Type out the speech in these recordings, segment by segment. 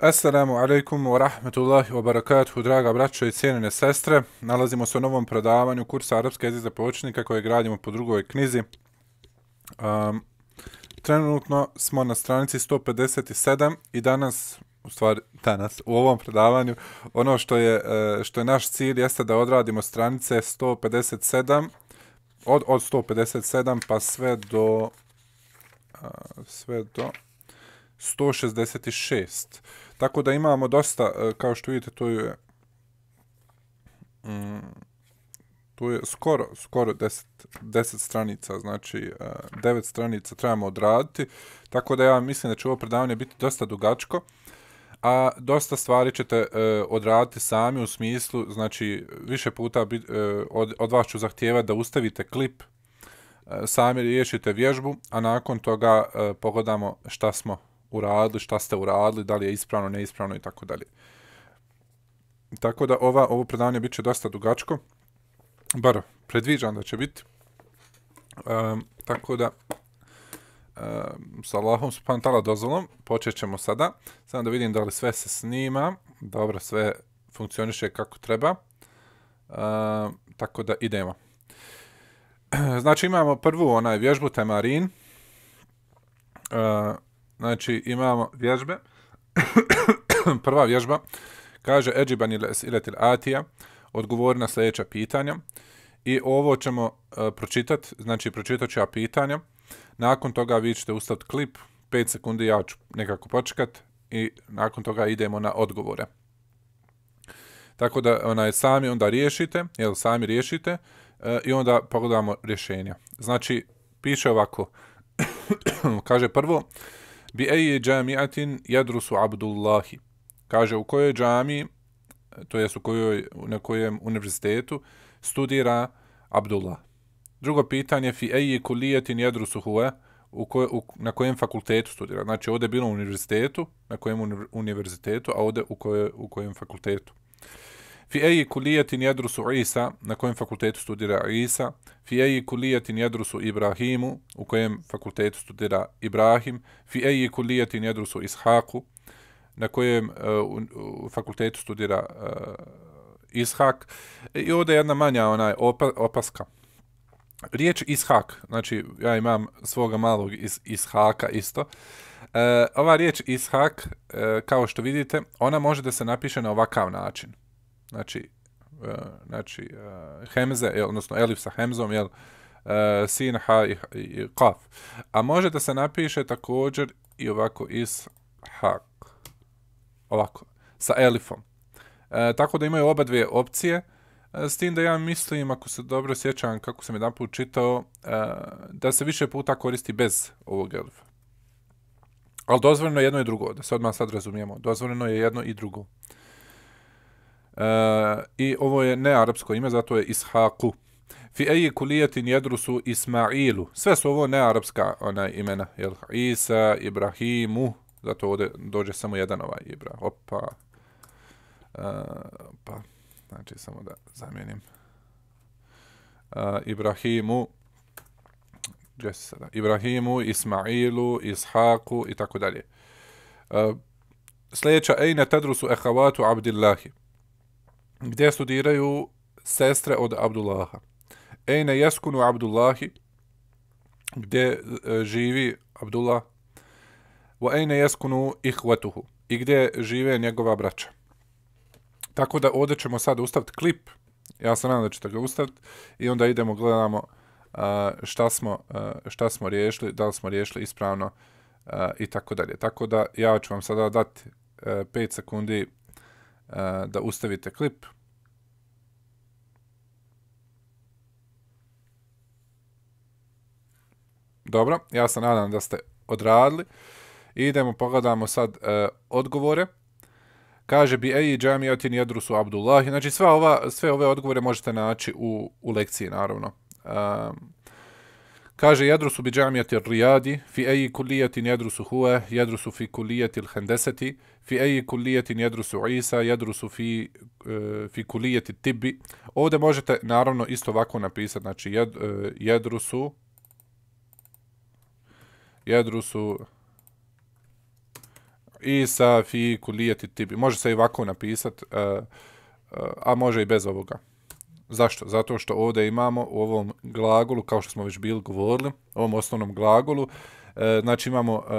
Assalamu alaikum wa rahmatullahi wa barakatuh, draga braćo i cijenine sestre. Nalazimo se u novom predavanju kursa Arabske jezike za počinika koje gradimo po drugoj knjizi. Um, trenutno smo na stranici 157 i danas, u stvari danas, u ovom predavanju, ono što je, e, što je naš cilj jeste da odradimo stranice 157, od, od 157 pa sve do, uh, sve do 166. Tako da imamo dosta, e, kao što vidite, to je mm, to je skoro, skoro deset, deset stranica, znači e, devet stranica trebamo odraditi. Tako da ja mislim da će ovo predavanje biti dosta dugačko a dosta stvari ćete e, odraditi sami u smislu, znači više puta bi, od, vas ću zahtijevati da ustavite klip, sami riješite vježbu, a nakon toga e, pogledamo šta smo uradili, šta ste uradili, da li je ispravno, neispravno i tako dalje. Tako da ova, ovo predavanje biće dosta dugačko, bar predviđam da će biti. Um, tako da, um, sa Allahom spantala dozvolom, počećemo sada. Samo da vidim da li sve se snima, dobro, sve funkcioniše kako treba. Um, tako da idemo. Znači imamo prvu onaj vježbu, temarin. Uh, Znači, imamo vježbe. Prva vježba kaže Eđiban iletil Atija, odgovori na sljedeća pitanja. I ovo ćemo uh, e, pročitati, znači pročitat ću ja pitanja. Nakon toga vi ćete ustaviti klip, 5 sekundi ja ću nekako počekat i nakon toga idemo na odgovore. Tako da onaj, sami onda riješite, jel sami riješite uh, i onda pogledamo rješenja. Znači, piše ovako, kaže prvo, bi eje džamiatin jadrusu Abdullahi. Kaže, u kojoj džami, to jest u kojoj, na kojem univerzitetu, studira Abdullah. Drugo pitanje, fi eje kulijetin jadrusu huve, eh? u koje, u, na kojem fakultetu studira. Znači, ovdje je bilo univerzitetu, na kojem univerzitetu, a ovdje u, koje, u kojem fakultetu. Uh, Fi eji kulijetin jedrusu Isa, na kojem fakultetu studira Isa, fi eji kulijetin jedrusu Ibrahimu, u kojem fakultetu studira Ibrahim, fi eji kulijetin jedrusu Ishaku, na kojem uh, u, u fakultetu studira uh, Ishak. E, I ovdje je jedna manja onaj opa, opaska. Riječ Ishak, znači ja imam svoga malog iz Ishaka isto, E, ova riječ ishak, e, kao što vidite, ona može da se napiše na ovakav način znači, uh, znači uh, hemze, odnosno elif sa hemzom, jel, uh, sin, ha i, i, kaf. A može da se napiše također i ovako is, Hak. ovako, sa elifom. E, tako da imaju oba dvije opcije, s tim da ja mislim, ako se dobro sjećam kako sam jedan put čitao, da se više puta koristi bez ovog elfa. Ali dozvoljeno je jedno i drugo, da se odmah sad razumijemo. Dozvoljeno je jedno i drugo i ovo je ne arapsko ime, zato je Ishaqu. Fi eji kulijetin jedrusu Ismailu. Sve su ovo ne arapska ona imena. Jel, Isa, Ibrahimu, zato ovdje dođe samo jedan ovaj Ibra. Opa. E, pa, znači samo da zamijenim. E, Ibrahimu, gdje Ibrahimu, Ismailu, Ishaqu i tako dalje. E, sljedeća, ejne tedrusu ehavatu abdillahi gdje studiraju sestre od Abdullaha. Ejne jeskunu Abdullahi, gdje e, živi Abdullah, wa ejne jeskunu ihvetuhu, i gdje žive njegova braća. Tako da ovdje ćemo sad ustaviti klip, ja se nadam da ćete ga ustaviti, i onda idemo gledamo šta smo, šta smo riješili, da li smo riješili ispravno i tako dalje. Tako da ja ću vam sada dati 5 e, sekundi Eh, da ustavite klip. Dobro, ja se nadam da ste odradili. Idemo, pogledamo sad e, odgovore. Kaže bi ej Džami, Otin, Jedrusu, Abdullahi. Znači sva ova, sve ove odgovore možete naći u, u lekciji, naravno. E, Kaže, jedrusu bi džamijati rijadi, fi eji kulijetin jedrusu huve, jedrusu fi kulijetil hendeseti, fi eji kulijetin jedrusu isa, jedrusu fi, uh, fi kulijeti tibi. Ovdje možete, naravno, isto ovako napisati, znači, jed, uh, jedrusu, jedrusu isa fi kulijeti tibi. Može se i ovako napisati, uh, uh, a može i bez ovoga. Zašto? Zato što ovdje imamo u ovom glagolu, kao što smo već bili govorili, ovom osnovnom glagolu, e, znači imamo e,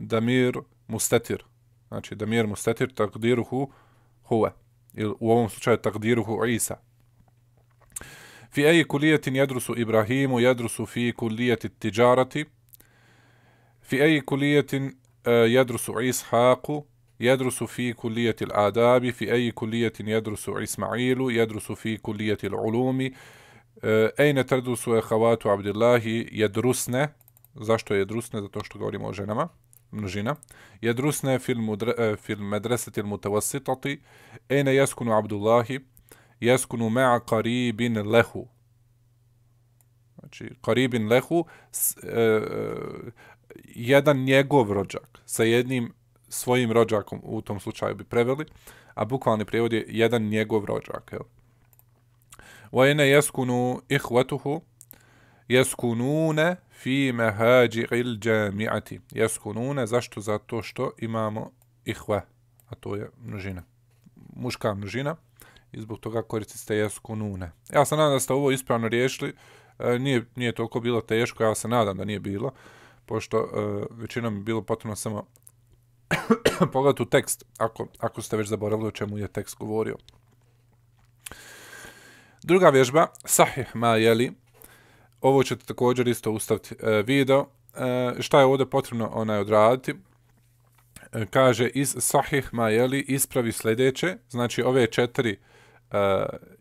damir mustetir. Znači damir mustetir takdiruhu huve. Ili u ovom slučaju takdiruhu Isa. Fi eji kulijetin jedrusu Ibrahimu, jedrusu fi kulijeti tijarati. Fi eji kulijetin e, jedrusu Ishaku, يدرس في كلية الآداب في أي كلية يدرس إسماعيل يدرس في كلية العلوم آه، أين تدرس أخوات عبد الله يدرسن زاشتو يدرسن zato što govorimo o ženama množina يدرسن في, المدر... آه، في المدرسة المتوسطة أين يسكن عبد الله يسكن مع قريب له znači qaribin lehu s, e, jedan njegov rođak sa jednim svojim rođakom u tom slučaju bi preveli, a bukvalni prijevod je jedan njegov rođak. Jel? Vajene jeskunu ihvatuhu, jeskunune fi mehađi il džemiati. Jeskunune, zašto? Zato što imamo ihve, a to je množina, muška množina, i zbog toga koristite jeskunune. Ja se nadam da ste ovo ispravno riješili, e, nije, nije toliko bilo teško, ja se nadam da nije bilo, pošto e, većinom je bilo potrebno samo pogledati u tekst, ako, ako ste već zaboravili o čemu je tekst govorio. Druga vježba, sahih ma jeli. Ovo ćete također isto ustaviti e, video. E, šta je ovdje potrebno onaj odraditi? E, kaže, iz sahih ma jeli ispravi sljedeće. Znači, ove četiri e,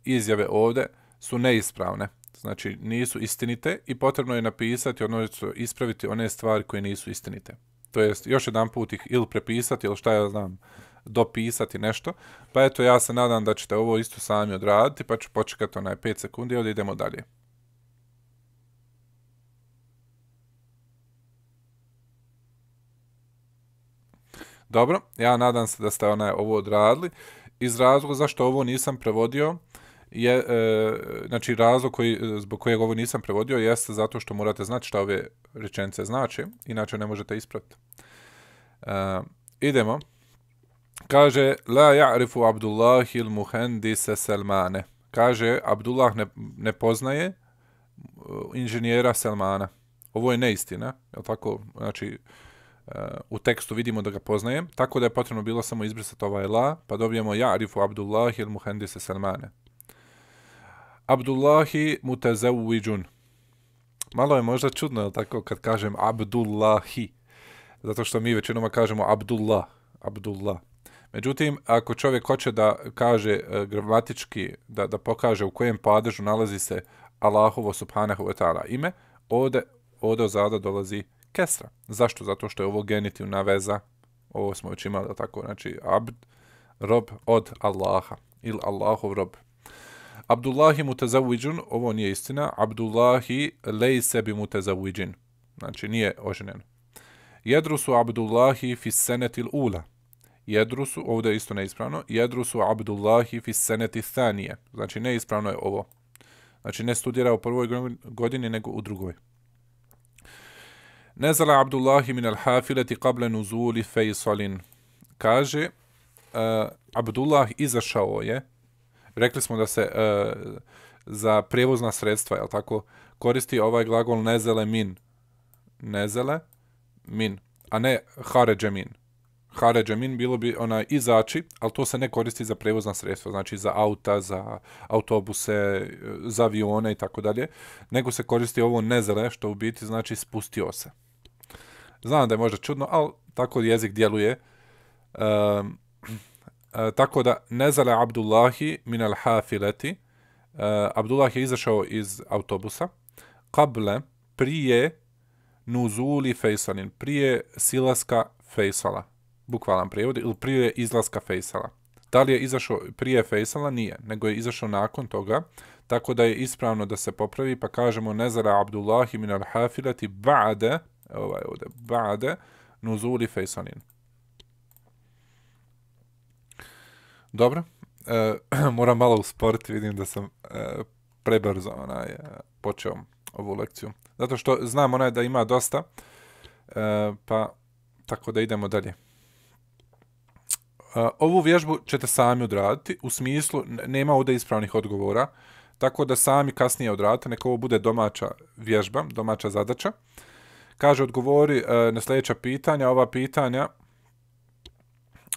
izjave ovdje su neispravne. Znači, nisu istinite i potrebno je napisati, odnosno ispraviti one stvari koje nisu istinite to jest još jedan put ih ili prepisati ili šta ja znam, dopisati nešto. Pa eto, ja se nadam da ćete ovo isto sami odraditi, pa ću počekati onaj 5 sekundi i idemo dalje. Dobro, ja nadam se da ste onaj ovo odradili. Iz razloga zašto ovo nisam prevodio, je, e, znači razlog koji, zbog kojeg ovo nisam prevodio jeste zato što morate znati šta ove rečence znači, inače ne možete ispraviti. Uh, idemo. Kaže, la ja'rifu Abdullah il muhendise Selmane. Kaže, Abdullah ne, ne poznaje e, inženjera Selmana. Ovo je neistina, je tako? Znači, u tekstu vidimo da ga poznajem, tako da je potrebno bilo samo izbrisati ovaj la, pa dobijemo Ja'rifu Abdullah il Muhendise Salmane. Abdullahi mutazawijun. Malo je možda čudno, je tako, kad kažem Abdullahi? Zato što mi većinoma kažemo Abdullah. Abdullah. Međutim, ako čovjek hoće da kaže e, gramatički, da, da pokaže u kojem padežu nalazi se Allahovo subhanahu wa ta'ala ime, ode, ode ozada dolazi kesra. Zašto? Zato što je ovo genitivna veza. Ovo smo već imali, tako, znači, abd, rob od Allaha ili Allahov rob. Abdullahi mutazawidžun, ovo nije istina, Abdullahi lej sebi mutazawidžin. Znači, nije oženjen. Jedrusu Abdullahi fi senetil ula. Jedrusu, ovdje je isto neispravno, jedrusu Abdullahi fi seneti thanije. Znači, neispravno je ovo. Znači, ne studira u prvoj godini, nego u drugoj. Nezala Abdullahi min al-hafileti qable nuzuli fejsalin. Kaže, uh, Abdullah izašao je, rekli smo da se uh, za prevozna sredstva, je tako, koristi ovaj glagol nezele min. Nezele min, a ne haređe min. Haređe min bilo bi ona izaći, ali to se ne koristi za prevozna sredstva, znači za auta, za autobuse, za avione i tako dalje, nego se koristi ovo nezele, što u biti znači spustio se. Znam da je možda čudno, ali tako jezik djeluje. Um, E, tako da nezale Abdullahi min al hafilati uh, e, Abdullah je izašao iz autobusa kable prije nuzuli fejsalin prije silaska fejsala bukvalan prijevod ili prije izlaska fejsala da li je izašao prije fejsala nije nego je izašao nakon toga tako da je ispravno da se popravi pa kažemo nezale Abdullahi min al hafilati ba'da ovaj ovde ba'de nuzuli fejsalin Dobro. Uh, moram malo u sport, vidim da sam uh, prebrzo onaj, e, počeo ovu lekciju. Zato što znam onaj da ima dosta, uh, pa tako da idemo dalje. Uh, ovu vježbu ćete sami odraditi, u smislu nema ovdje ispravnih odgovora, tako da sami kasnije odradite, neka ovo bude domaća vježba, domaća zadaća. Kaže, odgovori uh, na sljedeća pitanja, ova pitanja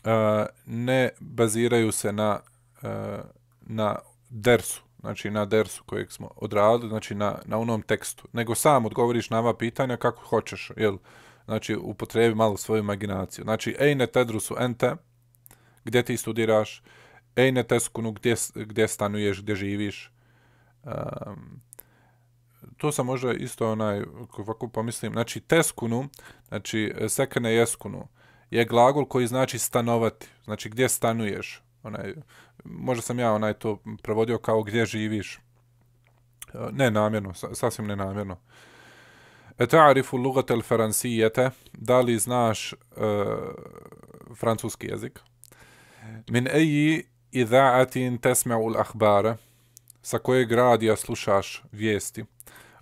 Eh, ne baziraju se na uh, na dersu, znači na dersu kojeg smo odradili, znači na, na onom tekstu, nego sam odgovoriš na ova pitanja kako hoćeš, jel? Znači, upotrebi malo svoju imaginaciju. Znači, ejne tedrusu ente, gdje ti studiraš, ej ejne teskunu, gdje, gdje stanuješ, gdje živiš. Um, to sam možda isto onaj, ovako pomislim, znači teskunu, znači sekane jeskunu, uh, je glagol koji znači stanovati. Znači gdje stanuješ. Onaj, možda sam ja onaj to provodio kao gdje živiš. E, ne namjerno, sasvim nenamjerno. Eto arifu lugatel fransijete, da li znaš uh, francuski jezik? Min eji idha'atin tesme'u l'akhbare, sa kojeg radija slušaš vijesti.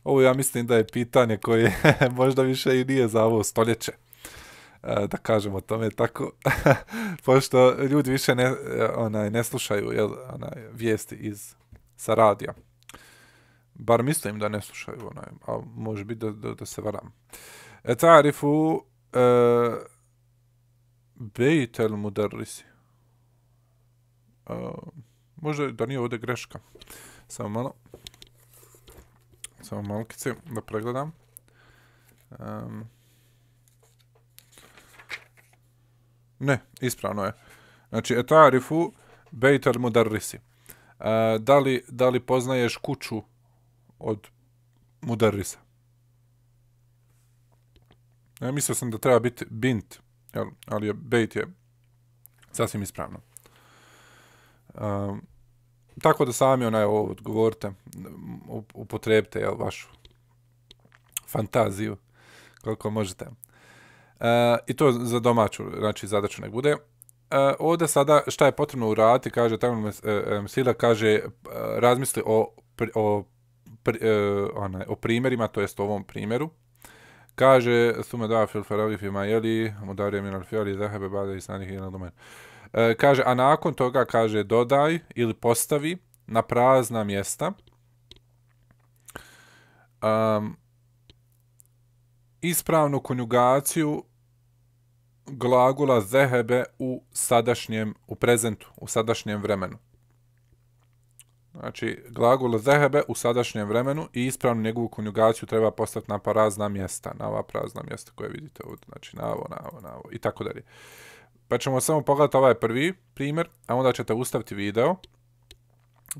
Ovo ja mislim da je pitanje koje možda više i nije za ovo stoljeće. E, da kažemo o tome tako, pošto ljudi više ne, onaj, ne slušaju jel, onaj, vijesti iz sa radija. Bar mislim da ne slušaju, onaj, a može biti da, da, da se varam. E tarifu e, bejtel mudarrisi. E, možda da nije ovde greška. Samo malo. Samo malo malkice da pregledam. Um, Ne, ispravno je. Znači, etarifu Bejt Mudarrisi. E, da, li, da li poznaješ kuću od Mudarrisa? Ja mislio sam da treba biti bint, jel? ali je, Bejt je sasvim ispravno. E, tako da sami onaj ovo odgovorite, upotrebite jel, vašu fantaziju koliko možete. E, i to za domaću znači zadaću nek bude. Uh, ovdje sada šta je potrebno uraditi, kaže tamo uh, Sila, kaže uh, razmisli o, pri, o, pri, uh, onaj, o primjerima, to jest ovom primjeru. Kaže, sume da fil farali fi majeli, mudarije min alfiali, zahebe bade i sanih ili domen. Uh, kaže, a nakon toga, kaže, dodaj ili postavi na prazna mjesta. Um, ispravnu konjugaciju glagola zehebe u sadašnjem, u prezentu, u sadašnjem vremenu. Znači, glagola zehebe u sadašnjem vremenu i ispravnu njegovu konjugaciju treba postati na prazna mjesta, na ova prazna mjesta koje vidite ovdje, znači na ovo, na ovo, na ovo i tako dalje. Pa ćemo samo pogledati ovaj prvi primjer, a onda ćete ustaviti video,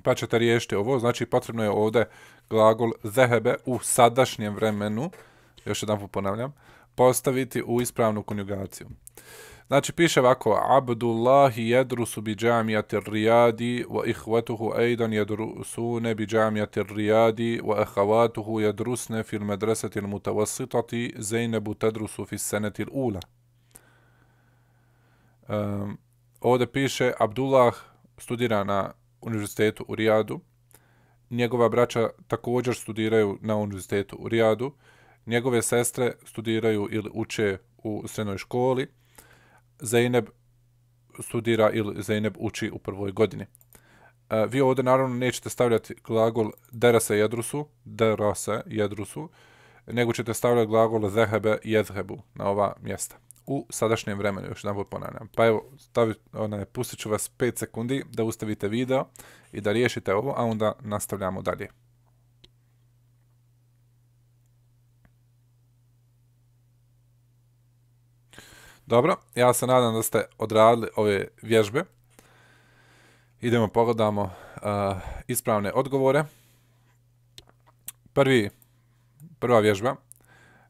pa ćete riješiti ovo, znači potrebno je ovdje glagol zehebe u sadašnjem vremenu, još jedan ponavljam, postaviti u ispravnu konjugaciju. Znači, piše ovako, Abdullah jedrusu bi džamijati rijadi, wa ihvatuhu ejdan jedrusune bi džamijati rijadi, wa ehavatuhu jedrusne fil medresetil mutavasitati, zeynebu tedrusu fis senetil ula. Um, ovdje piše, Abdullah studira na univerzitetu u Rijadu, njegova braća također studiraju na univerzitetu u Rijadu, Njegove sestre studiraju ili uče u srednoj školi. Zeynep studira ili Zeynep uči u prvoj godini. E, vi ovdje naravno nećete stavljati glagol derase jedrusu, derase jedrusu, nego ćete stavljati glagol zehebe jedhebu na ova mjesta. U sadašnjem vremenu, još jedan put ponavljam. Pa evo, stavi, ona, pustit ću vas 5 sekundi da ustavite video i da riješite ovo, a onda nastavljamo dalje. Dobro, ja se nadam da ste odradili ove vježbe. Idemo pogledamo uh, ispravne odgovore. Prvi, prva vježba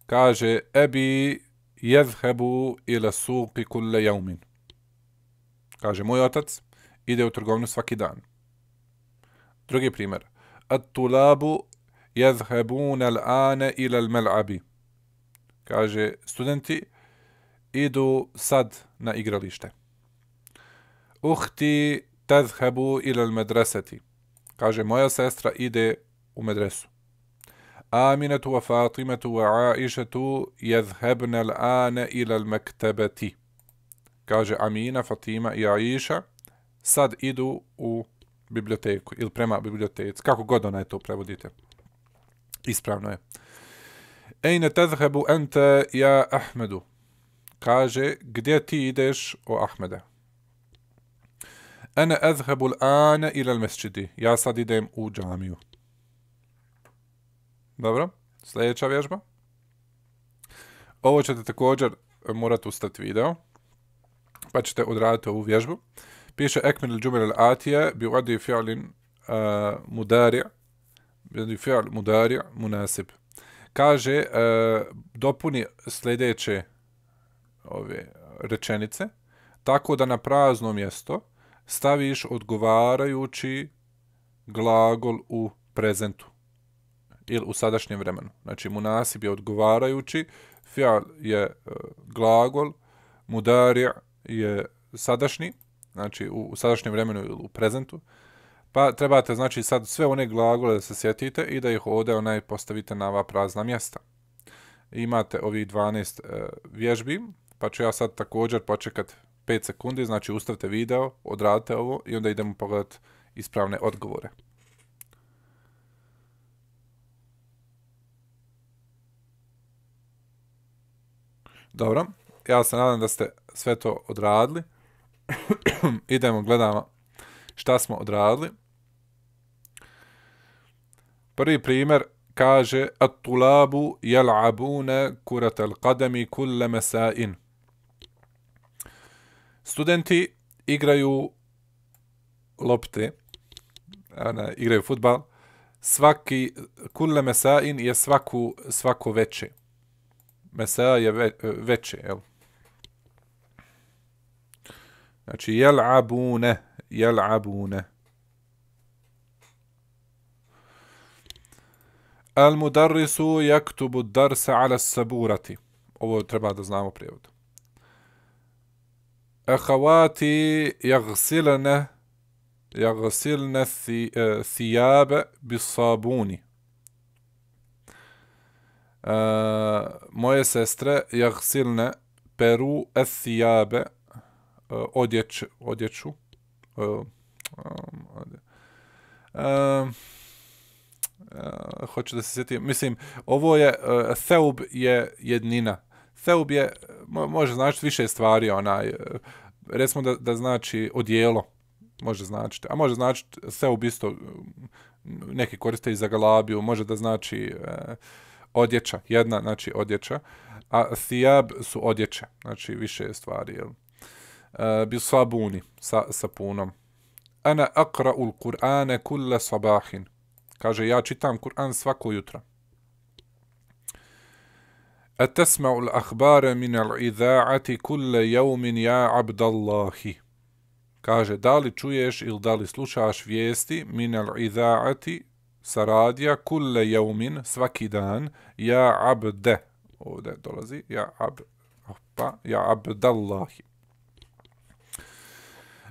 kaže Ebi jezhebu ila suki kulle jaumin. Kaže, moj otac ide u trgovinu svaki dan. Drugi primjer. At tulabu jezhebun al ane ila al mel'abi. Kaže, studenti idu sad na igralište. Uhti tezhebu ila medreseti. Kaže, moja sestra ide u medresu. Aminatu wa Fatimatu wa Aishatu jezhebne l'ane ila l'mektebeti. Kaže, Amina, Fatima i Aisha sad idu u biblioteku ili prema biblioteci. Kako god ona je to prevodite. Ispravno je. Ejne tezhebu ente ja Ahmedu kaže gdje ti ideš o Ahmeda? Ana azhabu al-an ila al-masjid. Ja sad idem u džamiju. Dobro? Sljedeća vježba. Ovo ćete također morati ustati video, pa ćete odraditi ovu vježbu. Piše Ekmil al-Jumil al-Atija bi uadi eh, fi'l mudari' mudari'a bi fi'al mudari'a munasib. Kaže, eh, dopuni sljedeće ove rečenice, tako da na prazno mjesto staviš odgovarajući glagol u prezentu ili u sadašnjem vremenu. Znači, munasib je odgovarajući, fial je e, glagol, mudari je sadašnji, znači u, u sadašnjem vremenu ili u prezentu. Pa trebate, znači, sad sve one glagole da se sjetite i da ih ode onaj postavite na ova prazna mjesta. Imate ovih 12 e, vježbi, pa ću ja sad također počekat 5 sekundi, znači ustavite video, odradite ovo i onda idemo pogledat ispravne odgovore. Dobro, ja se nadam da ste sve to odradili. idemo, gledamo šta smo odradili. Prvi primjer kaže At tulabu jel'abune kuratel kademi kulle mesain studenti igraju lopte, ona, igraju futbal, svaki, kulle mesain je svaku, svako veče. Mesa je ve, veče, jel? Znači, jel abune, jel abune. Al mudarrisu jaktubu darse ala saburati. Ovo treba da znamo prijevod. أخواتي يغسلن يغسلن الثياب بالصابون Uh, moje sestre jahsilne peru esijabe uh, e, odjeć, odjeću odjeću uh, e, uh, e, uh, uh, hoću da se sjetim mislim ovo je uh, seub je jednina Feub je, može značiti više stvari, onaj, e, recimo da, da znači odijelo, može značiti, a može značiti Feub isto, neki koriste i za galabiju, može da znači e, odjeća, jedna znači odjeća, a Thiab su odjeće, znači više stvari, jel? E, bi sabuni, sa, sa punom. Ana akra ul Kur'ane kulle sabahin. Kaže, ja čitam Kur'an svako jutro. أتسمع الأخبار من الإذاعة كل يوم يا عبد الله؟ Kaže, da li čuješ ili da li slušaš vijesti min al idaati sa radija kulle jaumin svaki dan ja abde ovdje dolazi ja ab opa, ja abdallahi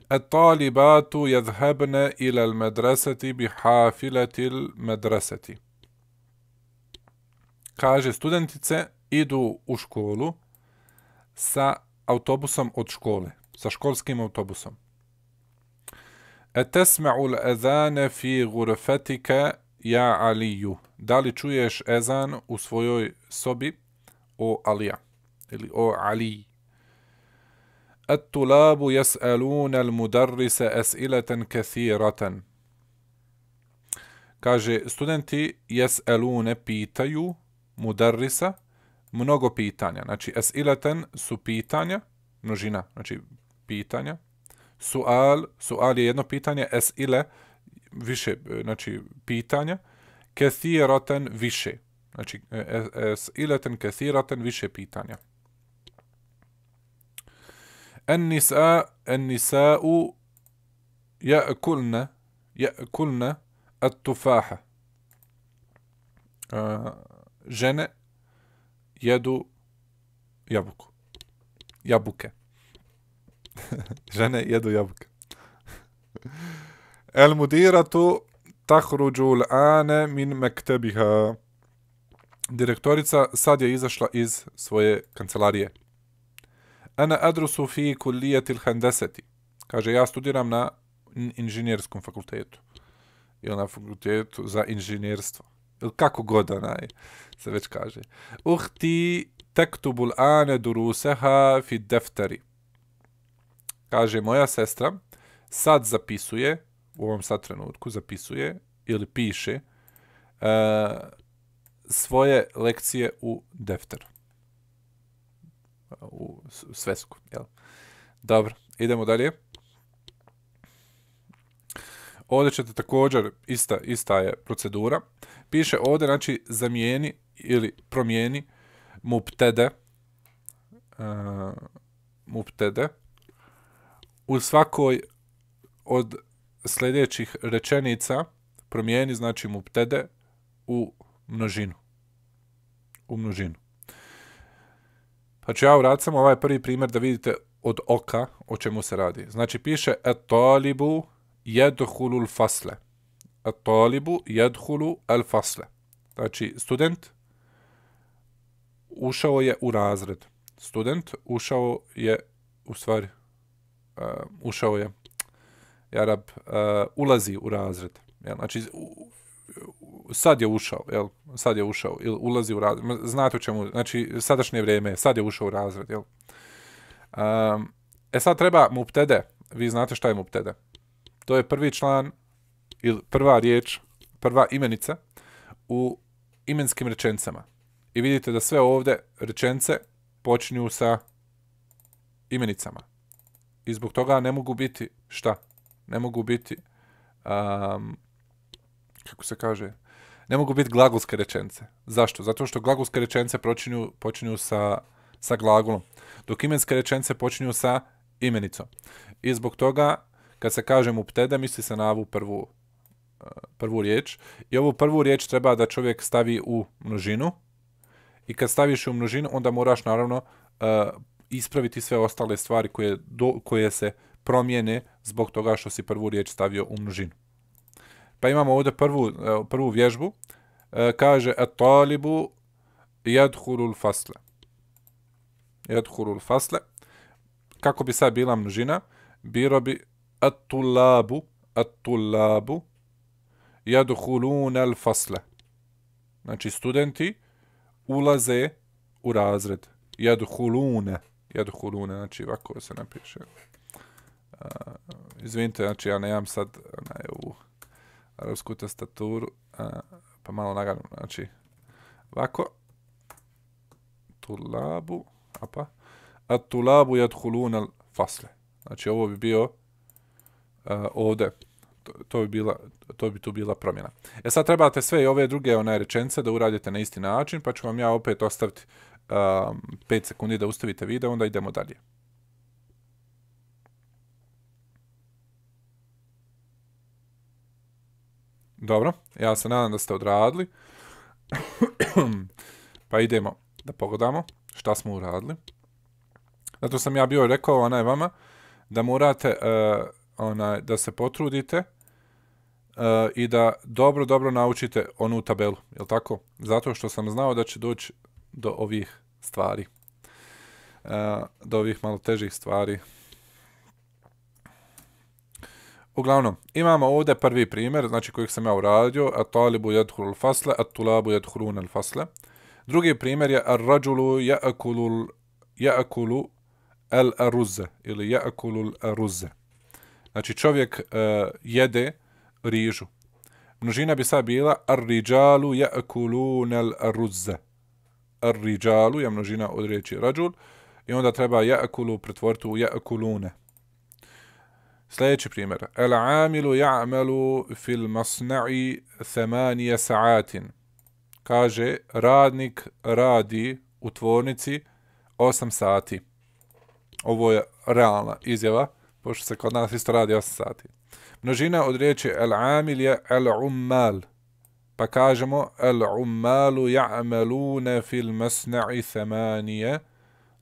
et talibatu jedhebne ila kaže studentice idu u školu sa autobusom od škole, sa školskim autobusom. E tesma'u l'ezane fi gurfetike ja Aliju. Da li čuješ ezan u svojoj sobi o Alija ili o Ali? At-tulabu yas'alun al mudarrisa as'ilatan kathiratan. Kaže studenti jes'alune pitaju mudarrisa mnogo pitanja. Znači, es ileten su pitanja, množina, znači pitanja. Sual, sual je jedno pitanje, es ile, više, znači pitanja. Kethiraten, više. Znači, es ileten, kethiraten, više pitanja. En nisa, en nisa u je kulne, je kulne, et tufaha. Uh, žene jedu jabuku. Jabuke. Žene jedu jabuke. El mudiratu tahruđu l'ane min mektebiha. Direktorica sad je izašla iz svoje kancelarije. Ana adrusu fi kulijetil hendeseti. Kaže, ja studiram na inženjerskom fakultetu. Ili na fakultetu za inženjerstvo ili kako god onaj se već kaže. Uhti tektubul ane duruseha fi defteri. Kaže moja sestra, sad zapisuje, u ovom sad trenutku zapisuje ili piše uh, svoje lekcije u defter. U svesku, jel? Dobro, idemo dalje. Ovdje ćete također, ista, ista je procedura piše ovdje, znači, zamijeni ili promijeni muptede, uh, e, muptede u svakoj od sljedećih rečenica promijeni, znači, muptede u množinu. U množinu. Pa ću ja urat sam ovaj prvi primjer da vidite od oka o čemu se radi. Znači, piše etalibu jedhulul fasle talibu jedhulu al fasle. Znači, student ušao je u razred. Student ušao je, u stvari, uh, ušao je, jarab, uh, ulazi u razred. Jel? Znači, u, u, sad je ušao, jel? sad je ušao, il, ulazi u razred. Znate u čemu, znači, sadašnje vrijeme sad je ušao u razred. Jel? Um, e sad treba muptede, vi znate šta je muptede. To je prvi član ili prva riječ, prva imenica u imenskim rečencama. I vidite da sve ovdje rečence počinju sa imenicama. I zbog toga ne mogu biti šta? Ne mogu biti, um, kako se kaže, ne mogu biti glagolske rečence. Zašto? Zato što glagolske rečence počinju, počinju sa, sa glagolom, dok imenske rečence počinju sa imenicom. I zbog toga, kad se kaže mu ptede, misli se na ovu prvu prvu riječ i ovu prvu riječ treba da čovjek stavi u množinu i kad staviš u množinu onda moraš naravno uh, ispraviti sve ostale stvari koje, do, koje se promijene zbog toga što si prvu riječ stavio u množinu. Pa imamo ovdje prvu, uh, prvu vježbu. Uh, kaže Atalibu talibu jadhurul fasle. Jadhurul fasle. Kako bi sad bila množina? Biro bi a tulabu a tulabu jadhuluna al-fasla. Znači studenti ulaze u razred. Jadhuluna. Jadhuluna, znači ovako se napiše. izvinite, znači ja nemam sad na EU arabsku tastaturu, uh, pa malo nagadno, znači ovako. Tulabu, apa. At tulabu jadhuluna al-fasla. Znači ovo bi bio uh, ovde. To, to bi bila to bi tu bila promjena. E sad trebate sve i ove druge one rečence da uradite na isti način, pa ću vam ja opet ostaviti 5 uh, um, sekundi da ustavite video, onda idemo dalje. Dobro, ja se nadam da ste odradili. pa idemo da pogodamo šta smo uradili. Zato sam ja bio rekao onaj vama da morate uh, onaj, da se potrudite i da dobro, dobro naučite onu tabelu, je li tako? Zato što sam znao da će doći do ovih stvari, uh, do ovih malo težih stvari. Uglavnom, imamo ovdje prvi primjer, znači kojeg sam ja uradio, a talibu jedhuru al fasle, a tulabu jedhuru al fasle. Drugi primjer je ar rađulu jaakulu el aruze, ili jaakulu el aruze. Znači čovjek uh, jede, rižu. Množina bi sad bila ar-riđalu ja'kulunel ruzze. Ar-riđalu je množina od riječi rađul i onda treba ja'kulu pretvoriti u ja'kulune. Sljedeći primjer. Al-amilu ja'malu fil masna'i themanije sa'atin. Kaže, radnik radi u tvornici 8 sati. Ovo je realna izjava, pošto se kod nas isto radi 8 sati. Množina od riječi al-amil je al-ummal, pa kažemo al-ummalu ja'melune fil masna'i themanije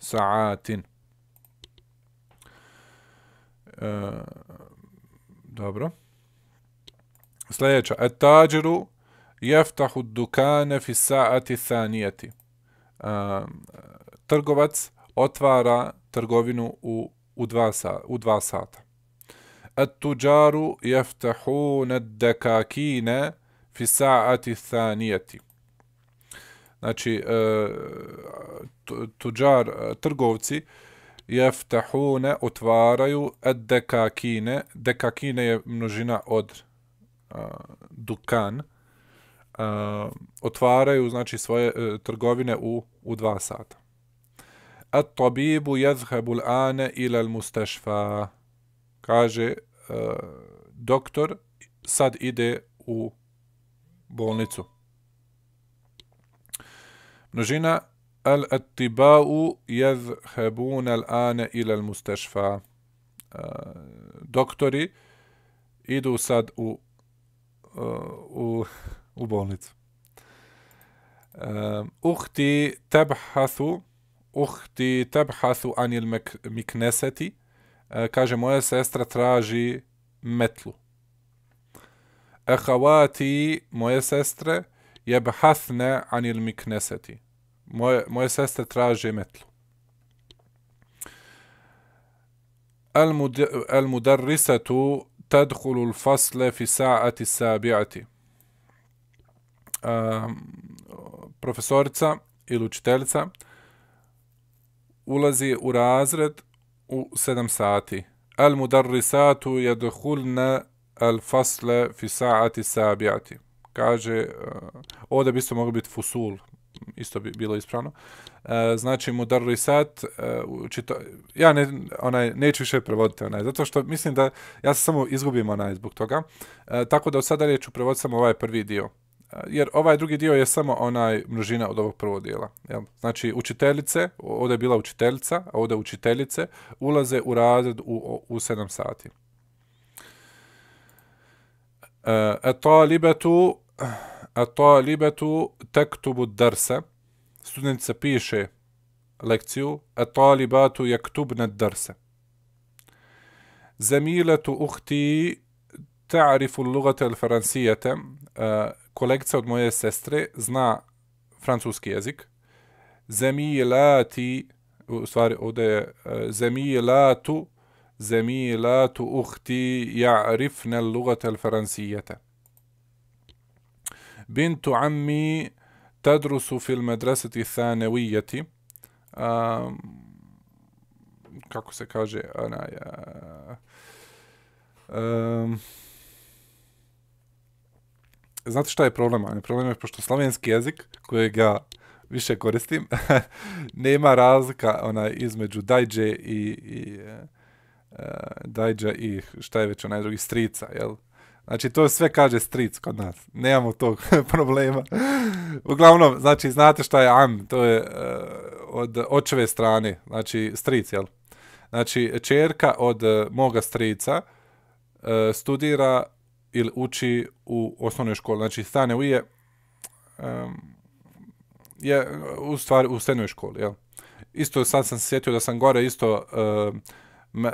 sa'atin. E, dobro. Sljedeća. Etađeru jeftahu dukane fi sa'ati thanijeti. E, trgovac otvara trgovinu u, u, dva, sa, u dva sata. At-tuđaru jeftahune dekakine fi sa'ati thanijeti. Znači, e, tuđar, e, trgovci, jeftahune otvaraju ad dekakine. Dekakine je množina od e, dukan. otvaraju, znači, svoje trgovine u, u dva sata. At-tabibu jezhebul ane ila al kaže doktor sad ide u bolnicu. Množina al-attiba'u jazhabuna al-ana ila al-mustašfa. Doktori idu sad u, u, u bolnicu. أختي تبحث أختي تبحث عن المكنسة E, kaže moja sestra traži metlu. Akhawati e, moje sestre je bhasne anil mikneseti. Moje, moje sestre traže metlu. Al mudarrisatu tadkhulu al fasle fi sa'ati sabi'ati. E, profesorica ili učiteljica ulazi u razred u 7 sati. Al mudarrisatu yadkhulna al fasla fi sa'ati sabiati. Kaže uh, e, ovde bi isto moglo biti fusul, isto bi bilo ispravno. Uh, znači mudarrisat uh, ja ne onaj neću više prevoditi onaj zato što mislim da ja se samo izgubim onaj zbog toga. Uh, tako da od ja reću prevod samo ovaj prvi dio jer ovaj drugi dio je samo onaj množina od ovog prvog dijela. Jel? Znači, učiteljice, ovdje je bila učiteljica, a ovdje učiteljice, ulaze u razred u, u, u sedam sati. E, to libetu, a to libetu tektubu drse, studentica piše lekciju, a to libatu jaktubne drse. Zemiletu uhti ta'rifu lugate al kolegica od moje sestre zna francuski jezik. Zemi je la ti, u stvari ovdje je, e, zemi je la tu, zemi je la tu uhti ja'rifne lugate l'faransijete. Bintu ammi tadrusu fil medreseti thanevijeti. kako se kaže, onaj... Uh, um, Zato šta je problem? Problem je pošto slovenski jezik, kojega više koristim, nema razlika ona, između dajđe i, i uh, dajđa i šta je već onaj drugi strica, jel? Znači, to sve kaže stric kod nas. Nemamo tog problema. Uglavnom, znači, znate šta je am, to je uh, od očeve strane, znači, stric, jel? Znači, čerka od uh, moga strica uh, studira ili uči u osnovnoj školi. Znači, Sane Uje um, je u stvari u srednjoj školi. Jel? Isto sad sam sjetio da sam gore isto uh,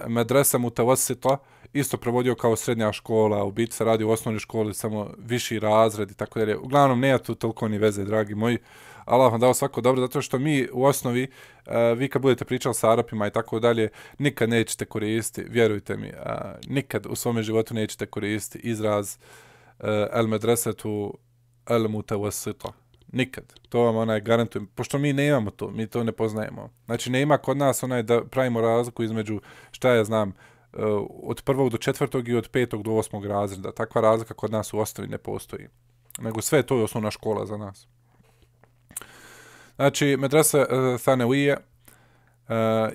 medresa mu te osjetla, isto provodio kao srednja škola, u biti se radi u osnovnoj školi, samo viši razred i tako dalje. Uglavnom, ne ja tu toliko ni veze, dragi moji. Uh, Allah vam dao svako dobro, zato što mi u osnovi, e, vi kad budete pričali sa Arapima i tako dalje, nikad nećete koristiti, vjerujte mi, e, nikad u svome životu nećete koristiti izraz e, el medresetu el mutawasita. Nikad. To vam onaj garantujem. Pošto mi ne imamo to, mi to ne poznajemo. Znači, ne ima kod nas onaj da pravimo razliku između šta ja znam, Uh, od prvog do četvrtog i od petog do osmog razreda. Takva razlika kod nas u osnovi ne postoji. Nego sve to je osnovna škola za nas. Znači, medrese Sane Uije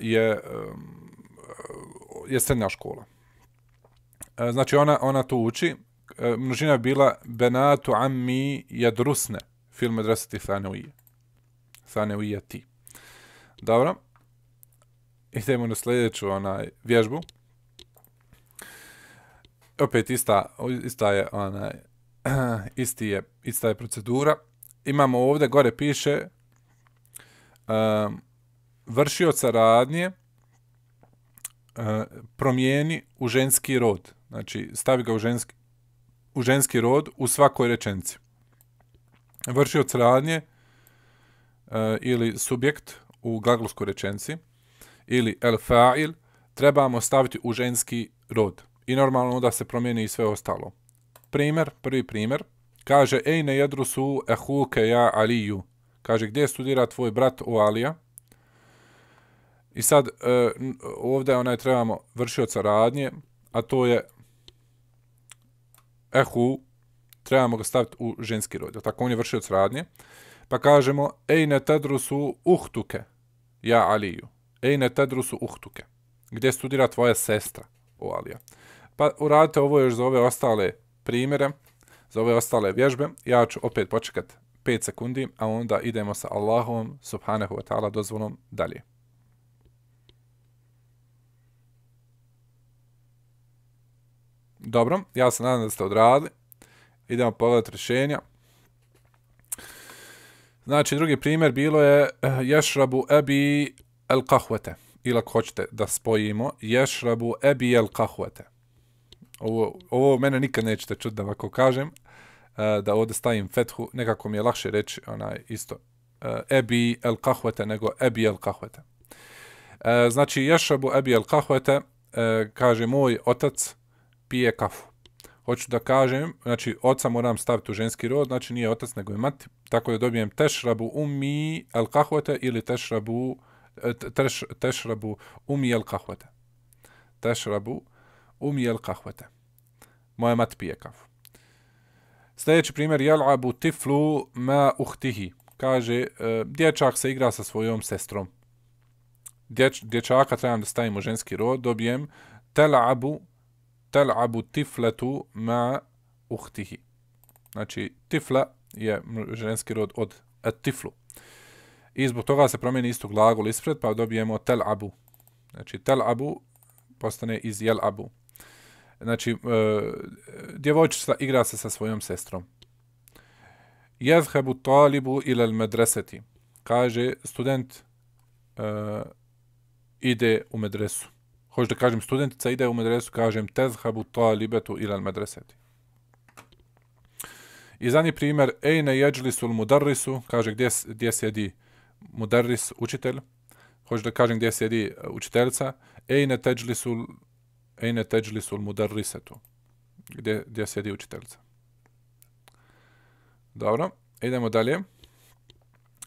je, e, je srednja škola. E, znači, ona, ona tu uči. E, množina je bila Benatu Ammi Jadrusne, film medrese ti Sane ti. Dobro. Idemo na sljedeću onaj, vježbu. Opet ista, ista je onaj, isti je, ista je procedura. Imamo ovdje, gore piše, uh, vršioca radnje uh, promijeni u ženski rod. Znači, stavi ga u ženski, u ženski rod u svakoj rečenci. Vršioca radnje uh, ili subjekt u glagolskoj rečenci ili el fa'il trebamo staviti u ženski rod. I normalno da se promijeni i sve ostalo. Primer, prvi primer, kaže Ej ne jedru su ehuke ja aliju. Uh, Kaže, gdje studira tvoj brat u Alija? I sad, e, ovdje onaj trebamo vršioca radnje, a to je Ehu, trebamo ga staviti u ženski rod. Tako, on je vršioc radnje. Pa kažemo, ej ne tedrusu uhtuke, ja Aliju. Ej ne tedrusu uhtuke. Gdje studira tvoja sestra u Alija? Pa uradite ovo još za ove ostale primjere, za ove ostale vježbe. Ja ću opet počekati 5 sekundi, a onda idemo sa Allahom, subhanahu wa ta'ala, dozvolom dalje. Dobro, ja se nadam da ste odradili. Idemo pogledati rješenja. Znači, drugi primjer bilo je eh, Ješrabu ebi el kahvete. Ili ako hoćete da spojimo, Ješrabu ebi el kahvete. Ovo, ovo mene nikad nećete čuti da ovako kažem. Eh, da ovdje stavim fethu, nekako mi je lakše reći onaj isto, uh, ebi el kahvete nego ebi el kahvete. Eh, znači, Jašabu Ebi El Kahvete kaže, moj otac pije kafu. Hoću da kažem, znači, oca moram staviti u ženski rod, znači nije otac nego je mati, tako da dobijem Tešrabu Umi El Kahvete ili Tešrabu, teš, tešrabu Umi El Kahvete. Tešrabu Umi El Kahvete. Moja mati pije kafu. Sljedeći primjer, jel'abu tiflu ma uhtihi. Kaže, e, dječak se igra sa svojom sestrom. Dječ, dječaka trebam da stavim u ženski rod, dobijem tel'abu tel tifletu ma uhtihi. Znači, tifla je ženski rod od et tiflu. I zbog toga se promijeni istu glagol ispred, pa dobijemo tel'abu. Znači, tel'abu postane iz jel'abu. abu znači, uh, djevojčica igra se sa svojom sestrom. Jezhebu talibu ila medreseti. Kaže, student uh, ide u medresu. Hoće da kažem, studentica ide u medresu, kažem, tezhebu talibetu ila medreseti. I zadnji primjer, ejne jeđlisu il mudarrisu, kaže, gdje, gdje sjedi mudarris, učitelj. Hoće da kažem, gdje sjedi učiteljca. Ejne teđlisu il Ejne teđli sul mudar risetu. Gdje, gdje sjedi učiteljica. Dobro, idemo dalje.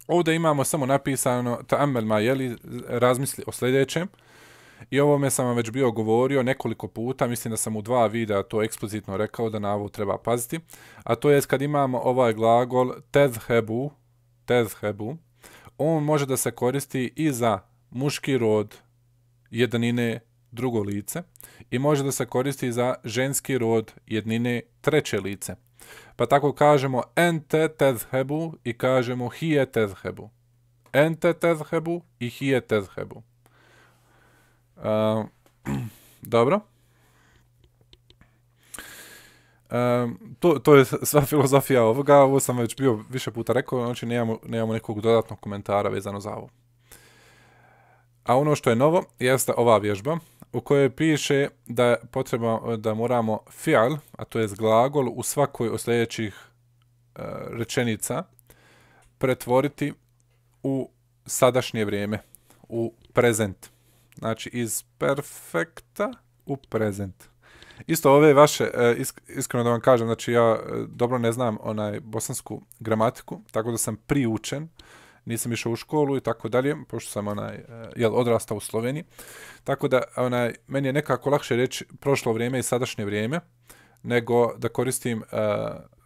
Ovdje imamo samo napisano ta amel ma razmisli o sljedećem. I ovome sam vam već bio govorio nekoliko puta, mislim da sam u dva videa to eksplozitno rekao da na ovo treba paziti. A to je kad imamo ovaj glagol tezhebu, tezhebu, on može da se koristi i za muški rod jednine drugo lice, i može da se koristi za ženski rod jednine treće lice. Pa tako kažemo ente tezhebu i kažemo hije tezhebu. Ente tezhebu i hije tezhebu. Uh, dobro. Um, to, to je sva filozofija ovoga, ovo sam već bio više puta rekao, znači nemamo, nemamo nekog dodatnog komentara vezano za ovo. A ono što je novo jeste ova vježba, u kojoj piše da potreba da moramo fi'al, a to je glagol u svakoj od sljedećih e, rečenica pretvoriti u sadašnje vrijeme, u prezent. Znači iz perfekta u prezent. Isto ove vaše, e, iskreno da vam kažem, znači ja e, dobro ne znam onaj bosansku gramatiku, tako da sam priučen nisam išao u školu i tako dalje, pošto sam onaj, e, jel, odrastao u Sloveniji. Tako da, onaj, meni je nekako lakše reći prošlo vrijeme i sadašnje vrijeme, nego da koristim uh,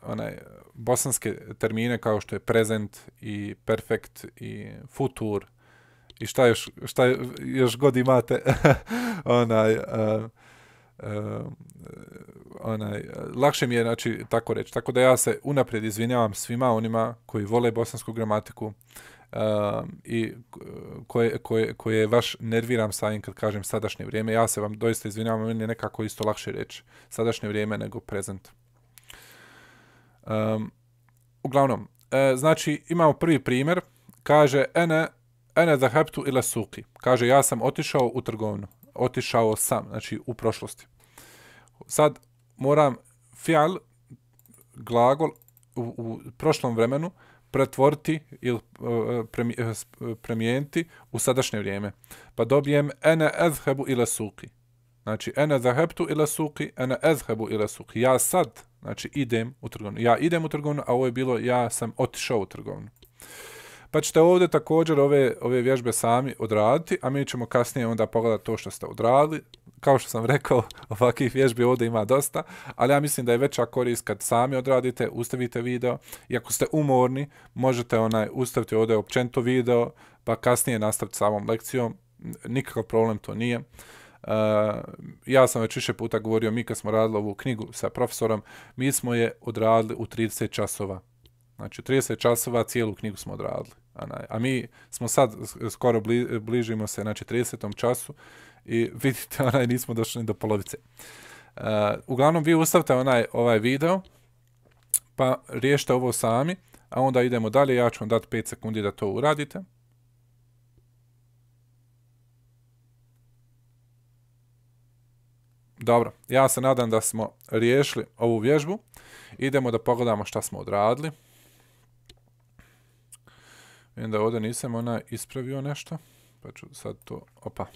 onaj, bosanske termine kao što je present i perfect i futur i šta još, šta još god imate, onaj, uh, uh, onaj, lakše mi je znači, tako reći. Tako da ja se unaprijed izvinjavam svima onima koji vole bosansku gramatiku. Uh, uh, i koje, koje, koje vaš nerviram sa kad kažem sadašnje vrijeme. Ja se vam doista izvinjam, meni je nekako isto lakše reći sadašnje vrijeme nego prezent. Um, uglavnom, e, znači imamo prvi primjer, kaže ene, ene za heptu ila suki. Kaže ja sam otišao u trgovinu, otišao sam, znači u prošlosti. Sad moram fial, glagol u, u prošlom vremenu, pretvoriti ili eh, eh, eh, premijeniti u sadašnje vrijeme. Pa dobijem ene ezhebu ila suki. Znači, ene zaheptu ila suki, ene ezhebu ila suki. Ja sad, znači, idem u trgovinu. Ja idem u trgovinu, a ovo je bilo, ja sam otišao u trgovinu. Pa ćete ovdje također ove, ove vježbe sami odraditi, a mi ćemo kasnije onda pogledati to što ste odradili, kao što sam rekao, ovakvih vježbi ovdje ima dosta, ali ja mislim da je veća korist kad sami odradite, ustavite video i ako ste umorni, možete onaj ustaviti ovdje općento video, pa kasnije nastaviti samom lekcijom, nikakav problem to nije. Uh, ja sam već više puta govorio, mi kad smo radili ovu knjigu sa profesorom, mi smo je odradili u 30 časova. Znači, 30 časova cijelu knjigu smo odradili. A, a mi smo sad skoro bližimo se, znači, 30. času. Uh, i vidite, onaj, nismo došli do polovice. Uh, uglavnom, vi ustavite onaj, ovaj video, pa riješite ovo sami, a onda idemo dalje, ja ću vam dati 5 sekundi da to uradite. Dobro, ja se nadam da smo riješili ovu vježbu. Idemo da pogledamo šta smo odradili. Vidim da ovdje nisam ona ispravio nešto, pa ću sad to, opa, opa.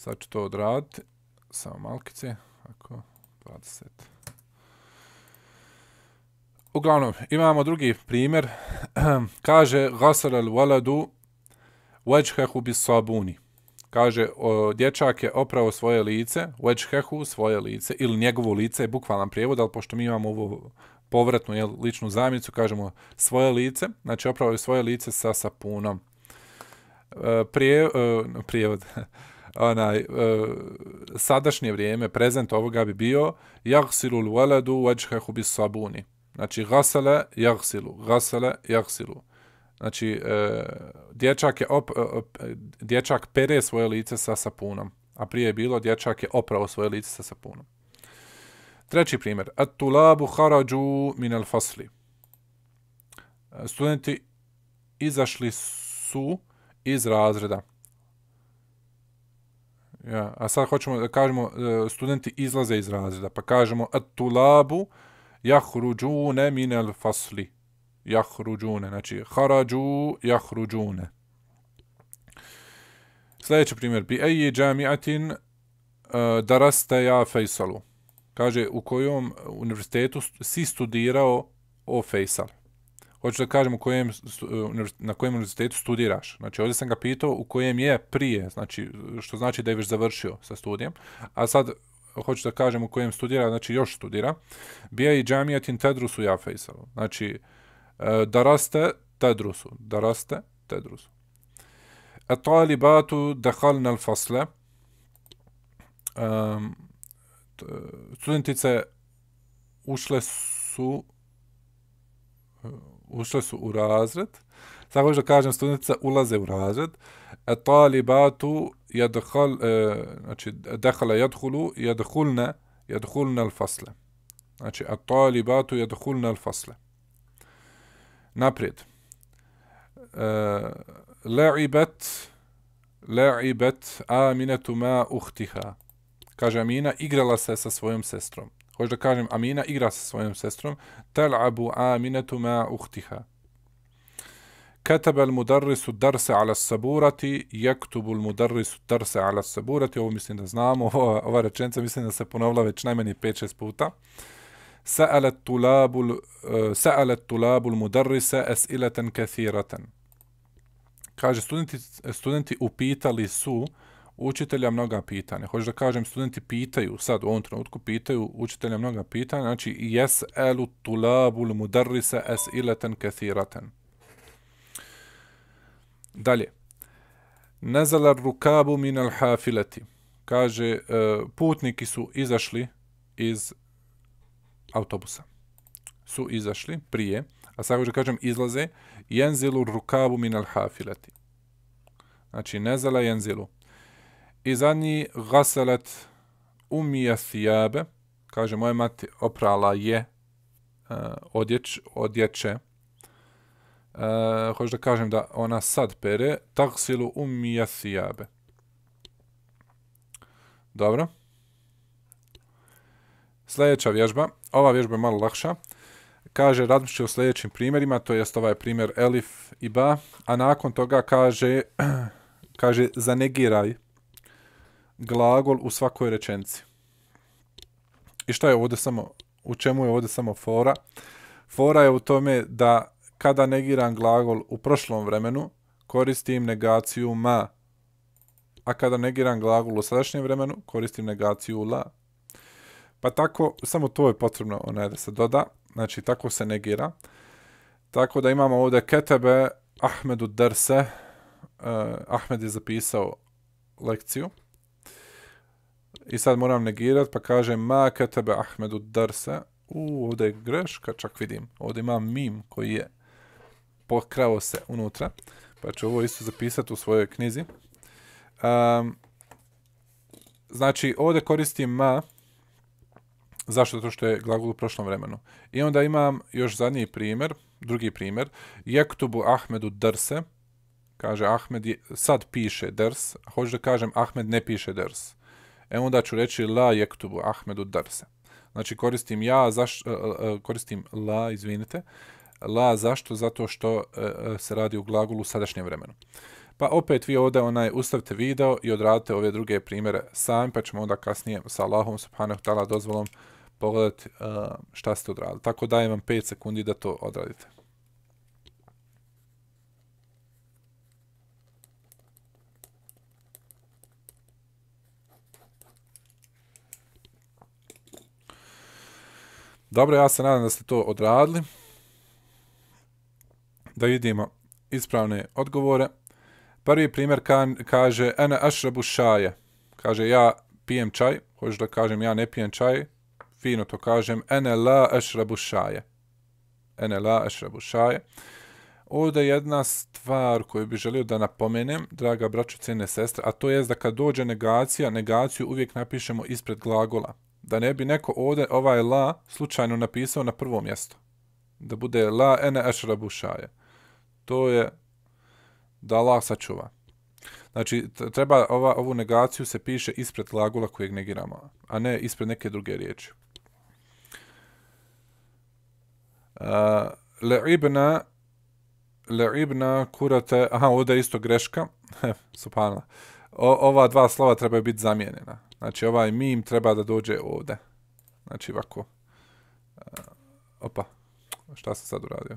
Sad ću to odraditi. Samo malkice. Ako, 20. Uglavnom, imamo drugi primjer. Kaže, gasar al waladu veđhehu bis sabuni. Kaže, o, dječak je oprao svoje lice, veđhehu svoje lice, ili njegovo lice je bukvalan prijevod, ali pošto mi imamo ovu povratnu jel, ličnu zamjenicu, kažemo svoje lice, znači opravo svoje lice sa sapunom. E, prije, e, prijevod. onaj, uh, sadašnje vrijeme, prezent ovoga bi bio yaghsilu l'veledu veđhehu bi sabuni. Znači, gasele jaksilu, gasele jaksilu. Znači, uh, dječak, je op, uh, dječak pere svoje lice sa sapunom. A prije je bilo, dječak je oprao svoje lice sa sapunom. Treći primjer. At tulabu kharaju min al fasli. Uh, studenti izašli su iz razreda. Ja, a sad hoćemo da kažemo e, studenti izlaze iz razreda, pa kažemo at tulabu jahruđune min al fasli. Jahruđune, znači kharaju jahruđune. Sljedeći primjer, bi eji džamiatin uh, daraste ja Faisal. Kaže, u kojom univerzitetu si studirao o Faisal hoću da kažem u kojem, na kojem univerzitetu studiraš. Znači, ovdje sam ga pitao u kojem je prije, znači, što znači da je već završio sa studijem, a sad hoću da kažem u kojem studira, znači još studira, bija i džamija tim Tedrusu ja fejsalo. Znači, e, da raste Tedrusu, da raste Tedrusu. E talibatu dehalne fasle, um, studentice ušle su ušle su u razred, tako što kažem, studentice ulaze u razred, e talibatu jadhal, e, znači, dehala jadhulu, jadhulne, jadhulne al fasle. Znači, e talibatu jadhulne al fasle. Naprijed. E, la'ibet, la'ibet, aminetu ma uhtiha. Kaže Amina, igrala se sa svojom sestrom hoću da kažem, Amina igra sa svojom sestrom, tal'abu aminatu ma uhtiha. Katabel mudarrisu darse ala saburati, jektubul mudarrisu darse ala saburati, ovo mislim da znamo, ova, ova rečenica mislim da se ponovila već najmanje 5-6 puta. Sa'alat tulabul, uh, mudarrisa esileten kathiraten. Kaže, studenti, studenti upitali su uh, učitelja mnoga pitanja. Hoću da kažem, studenti pitaju, sad u ovom trenutku pitaju učitelja mnoga pitanja, znači jes elu tulabul mudarrise es ileten kethiraten. Dalje. Nezalar rukabu min al hafileti. Kaže, e, putniki su izašli iz autobusa. Su izašli prije, a sad hoću da kažem, izlaze jenzilu rukabu min al hafileti. Znači, nezala jenzilu izani za ummi gaselet umije kaže moja mati oprala je uh, e, odjeć, odjeće, uh, hoću da kažem da ona sad pere, taksilu umije thijabe. Dobro. Sljedeća vježba, ova vježba je malo lakša, kaže razmišlja o sljedećim primjerima, to jest ovaj primjer elif i ba, a nakon toga kaže, kaže zanegiraj, glagol u svakoj rečenci. I šta je ovdje samo, u čemu je ovdje samo fora? Fora je u tome da kada negiram glagol u prošlom vremenu, koristim negaciju ma. A kada negiram glagol u sadašnjem vremenu, koristim negaciju la. Pa tako, samo to je potrebno onaj da se doda. Znači, tako se negira. Tako da imamo ovdje ketebe Ahmedu Derse. Eh, Ahmed je zapisao lekciju. I sad moram negirat, pa kaže ma ketebe Ahmedu Darse. U, ovdje je greška, čak vidim. Ovdje imam mim koji je pokrao se unutra. Pa ću ovo isto zapisati u svojoj knjizi. Um, znači, ovdje koristim ma. Zašto? Zato što je glagol u prošlom vremenu. I onda imam još zadnji primjer, drugi primjer. Jektubu Ahmedu Darse. Kaže, Ahmed je, sad piše ders. Hoću da kažem, Ahmed ne piše ders. Ders e onda ću reći la jektubu Ahmedu Darse. Znači koristim ja, zaš, e, e, e, koristim la, izvinite, la zašto? Zato što se radi u glagolu u sadašnjem vremenu. Pa opet vi ovdje onaj ustavite video i odradite ove druge primjere sami, pa ćemo onda kasnije sa Allahom subhanahu ta'ala dozvolom pogledati šta ste odradili. Tako dajem vam 5 sekundi da to odradite. Dobro, ja se nadam da ste to odradili. Da vidimo ispravne odgovore. Prvi primjer ka kaže Ana Ashrabu šaje. Kaže ja pijem čaj. Hoću da kažem ja ne pijem čaj. Fino to kažem Ana la Ashrabu šaje. Ana la ašrabu šaje. Ovdje jedna stvar koju bih želio da napomenem, draga braćo, cijene sestre, a to je da kad dođe negacija, negaciju uvijek napišemo ispred glagola da ne bi neko ovdje ovaj la slučajno napisao na prvo mjesto. Da bude la ene ešrabu šaje. To je da la sačuva. Znači, treba ova, ovu negaciju se piše ispred lagula kojeg negiramo, a ne ispred neke druge riječi. Uh, le'ibna le'ibna kurate aha, ovdje je isto greška subhanallah ova dva slova trebaju biti zamijenjena Znači, ovaj meme treba da dođe ovde. Znači, ovako. Uh, opa, šta sam sad uradio?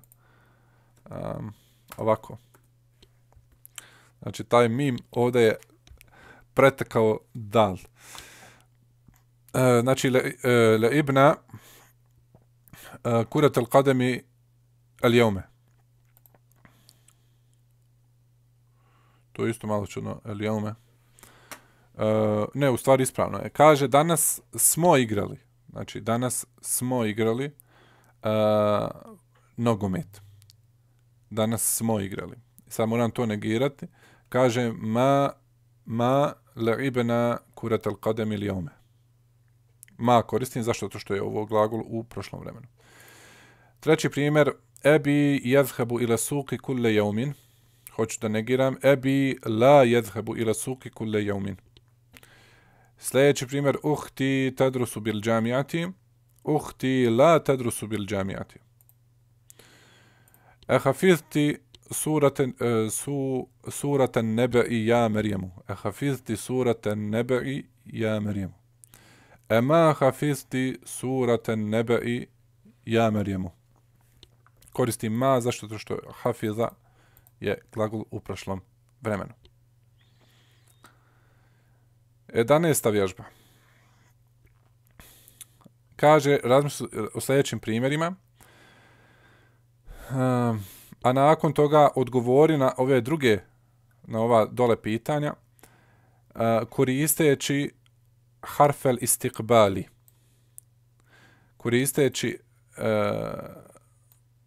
Um, ovako. Znači, taj meme ovde je pretekao dal. Uh, znači, le, uh, le ibna uh, kuratel kademi el jome. To je isto malo čudno, el jome. Uh, ne, u stvari ispravno je. Kaže, danas smo igrali, znači danas smo igrali uh, nogomet. Danas smo igrali. Sad moram to negirati. Kaže, ma, ma la'ibena kurat al qadem ili ome. Ma koristim, zašto? To što je ovo glagol u prošlom vremenu. Treći primjer, ebi jezhebu ila suki kulle jaumin. Hoću da negiram, ebi la jezhebu ila suki kulle jaumin. Sljedeći primjer, uhti tadrusu bil džamijati, uhti la tadrusu bil džamijati. Ehafizti surate, e, su, surate nebe i ja merjemu. Ehafizti surate nebe i ja merjemu. Ema hafizti surate nebe i ja merjemu. E, Koristim ma zašto to što hafiza je glagol u prošlom vremenu. 11. vježba. Kaže, razmislite o sljedećim primjerima, ehm, a nakon toga odgovori na ove druge, na ova dole pitanja, eh, koristeći harfel istikbali, koristeći eh,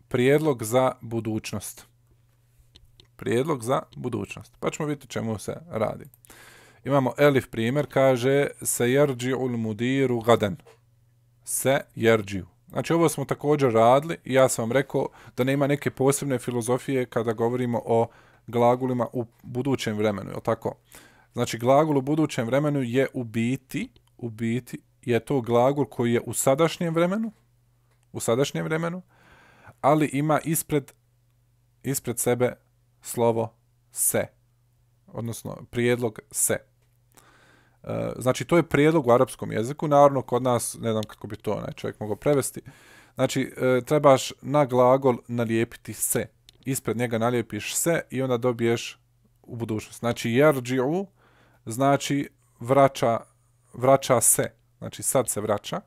prijedlog za budućnost. Prijedlog za budućnost. Pa ćemo vidjeti čemu se radi. Imamo elif primjer, kaže se jerđi ul mudiru gaden. Se jerđi. Znači ovo smo također radili i ja sam vam rekao da nema neke posebne filozofije kada govorimo o glagulima u budućem vremenu, je tako? Znači glagul u budućem vremenu je u biti, u biti je to glagol koji je u sadašnjem vremenu, u sadašnjem vremenu, ali ima ispred, ispred sebe slovo se, odnosno prijedlog se. E, znači to je prijedlog u arapskom jeziku, naravno kod nas, ne znam kako bi to onaj čovjek mogao prevesti, znači uh, trebaš na glagol nalijepiti se, ispred njega nalijepiš se i onda dobiješ u budućnost. Znači jerđiu znači vraća, vraća se, znači sad se vraća,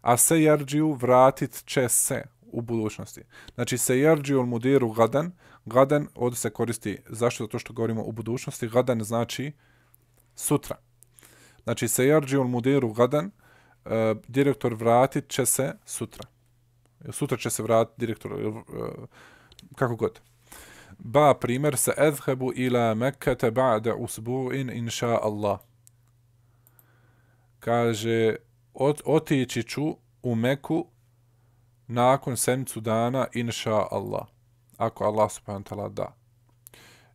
a se jerđiu vratit će se u budućnosti. Znači se jerđiu mudiru gadan, gadan ovdje se koristi, zašto? Zato što govorimo u budućnosti, gadan znači sutra. Znači, Sejarđi on diru Gadan, e, direktor vratit će se sutra. Sutra će se vratit direktor, e, kako god. Ba primer se ezhebu ila Mekkete ba'da usbu'in inša Allah. Kaže, ot, otići ću u Meku nakon sedmicu dana inša Allah. Ako Allah subhanahu ta'ala da.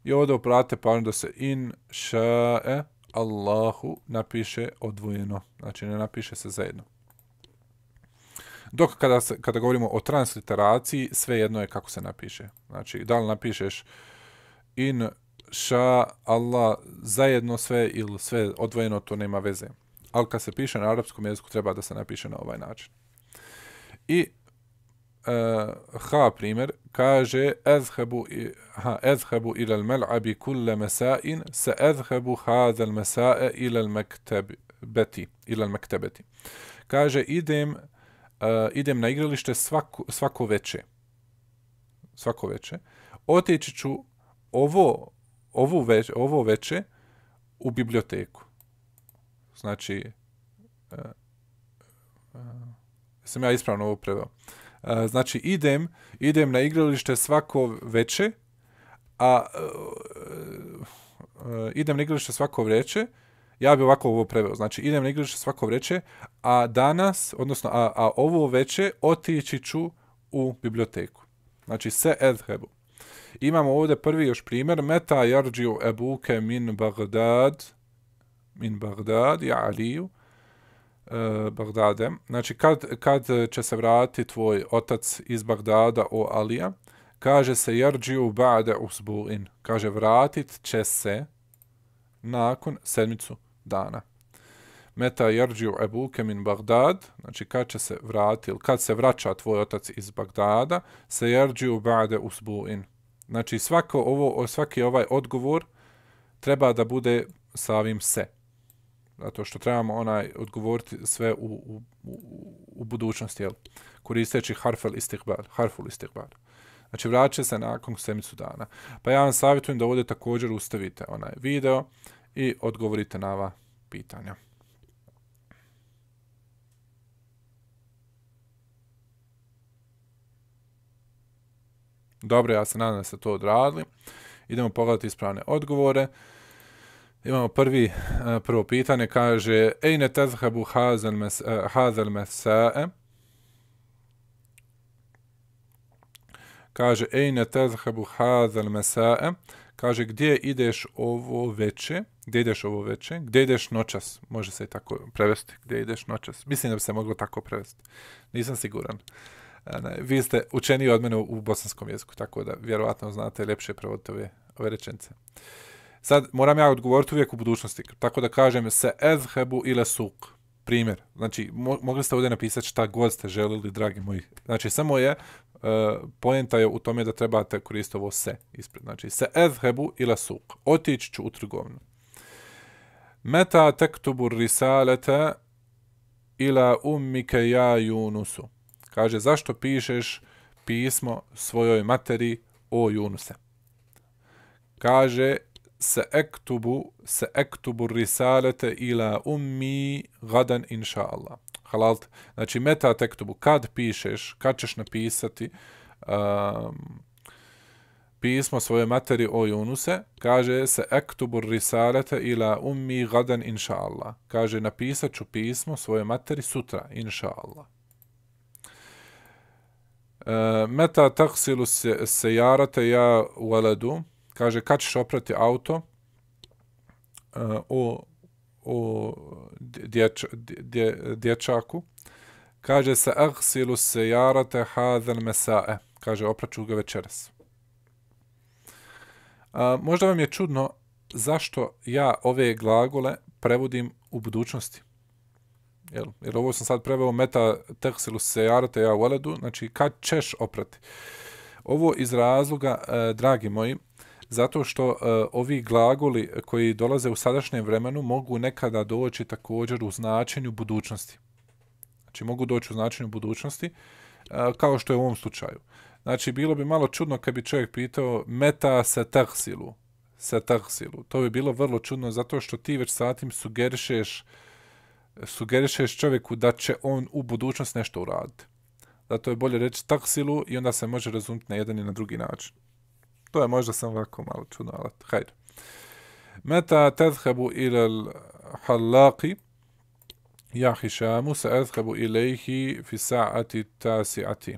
I ovdje uprate pažnju da se inša Allahu napiše odvojeno. Znači ne napiše se zajedno. Dok kada, se, kada govorimo o transliteraciji, sve jedno je kako se napiše. Znači, da li napišeš in ša Allah zajedno sve ili sve odvojeno, to nema veze. Ali kad se piše na arapskom jeziku, treba da se napiše na ovaj način. I uh, ha primjer, kaže azhabu ha, ila ilal mel'abi kulle mesain, sa masa'a ila mesae ilal mektebeti, ilal mektebeti. Kaže idem, uh, idem na igralište svako, svako veče. Svako veče. otići ću ovo, ovu več, ovo veče u biblioteku. Znači, uh, eh, uh, eh, sam ja ispravno ovo preveo znači idem, idem na igralište svako veče, a uh, idem na igralište svako veče, ja bi ovako ovo preveo, znači idem na igralište svako veče, a danas, odnosno, a, a ovo veče otići ću u biblioteku. Znači, se edhebu. Imamo ovdje prvi još primjer, meta jarđiu ebuke min Bagdad, min Bagdad, ja Aliju, E, Bagdade. Znači, kad, kad će se vratiti tvoj otac iz Bagdada o Alija, kaže se Jerđiju Bade Usbuin. Kaže, vratit će se nakon sedmicu dana. Meta Jerđiju Ebuke min Bagdad, znači kad će se vratiti, kad se vraća tvoj otac iz Bagdada, se Jerđiju Bade Usbuin. Znači, svako ovo, svaki ovaj odgovor treba da bude sa ovim se zato što trebamo onaj odgovoriti sve u, u, u, u budućnosti, jel? koristeći harful istihbar, harful istihbar. Znači, vraća se nakon semicu dana. Pa ja vam savjetujem da ovdje također ustavite onaj video i odgovorite na ova pitanja. Dobro, ja se nadam da ste to odradili. Idemo pogledati ispravne odgovore. Imamo prvi, e, prvo pitanje, kaže Ejne tazhebu hazel e, mesae? Kaže Ejne tazhebu hazel mesae? Kaže, gdje ideš ovo veče? Gdje ideš ovo veče? Gdje ideš noćas? Može se i tako prevesti. Gdje ideš noćas? Mislim da bi se moglo tako prevesti. Nisam siguran. E, vi ste učeni od mene u bosanskom jeziku, tako da vjerovatno znate ljepše prevoditi ove, ove rečence. Sad moram ja odgovoriti uvijek u budućnosti. Tako da kažem se ezhebu ile suk. Primjer. Znači, mo mogli ste ovdje napisati šta god ste želili, dragi moji. Znači, samo je, uh, e, pojenta je u tome da trebate koristiti ovo se ispred. Znači, se ezhebu ile suk. Otići ću u trgovinu. Meta tektubu risalete ila umike ja junusu. Kaže, zašto pišeš pismo svojoj materi o junuse? Kaže, سأكتب سأكتب الرسالة إلى أمي غدا إن شاء الله خلال znači meta tekstu kad pišeš kad ćeš napisati um, pismo svoje materi o Junuse, kaže se ektubu risalete ila ummi gadan inša Allah. Kaže, napisat ću pismo svoje materi sutra, inša Allah. Uh, meta taksilu se, se jarate ja u kaže kad ćeš oprati auto uh, o, o dječ, dje, dječaku, kaže se aghsilu sayarata jarate hadhan mesae, kaže opraću ga večeras. Uh, možda vam je čudno zašto ja ove glagole prevodim u budućnosti. Jel, jer ovo sam sad preveo meta tehsilu sayarata jarate ja uledu, znači kad ćeš oprati. Ovo iz razloga, uh, dragi moji, zato što uh, ovi glagoli koji dolaze u sadašnjem vremenu mogu nekada doći također u značenju budućnosti. Znači mogu doći u značenju budućnosti uh, kao što je u ovom slučaju. Znači bilo bi malo čudno kad bi čovjek pitao meta se taksilu, se taksilu. To bi bilo vrlo čudno zato što ti već satim sugerišeš sugerišeš čovjeku da će on u budućnost nešto uraditi. Zato je bolje reći taksilu i onda se može razumjeti na jedan i na drugi način. To je možda sam ovako malo čudno, ali Hajde. Meta متى تذهب إلى الحلاق يا هشام سأذهب إليه في tasiati.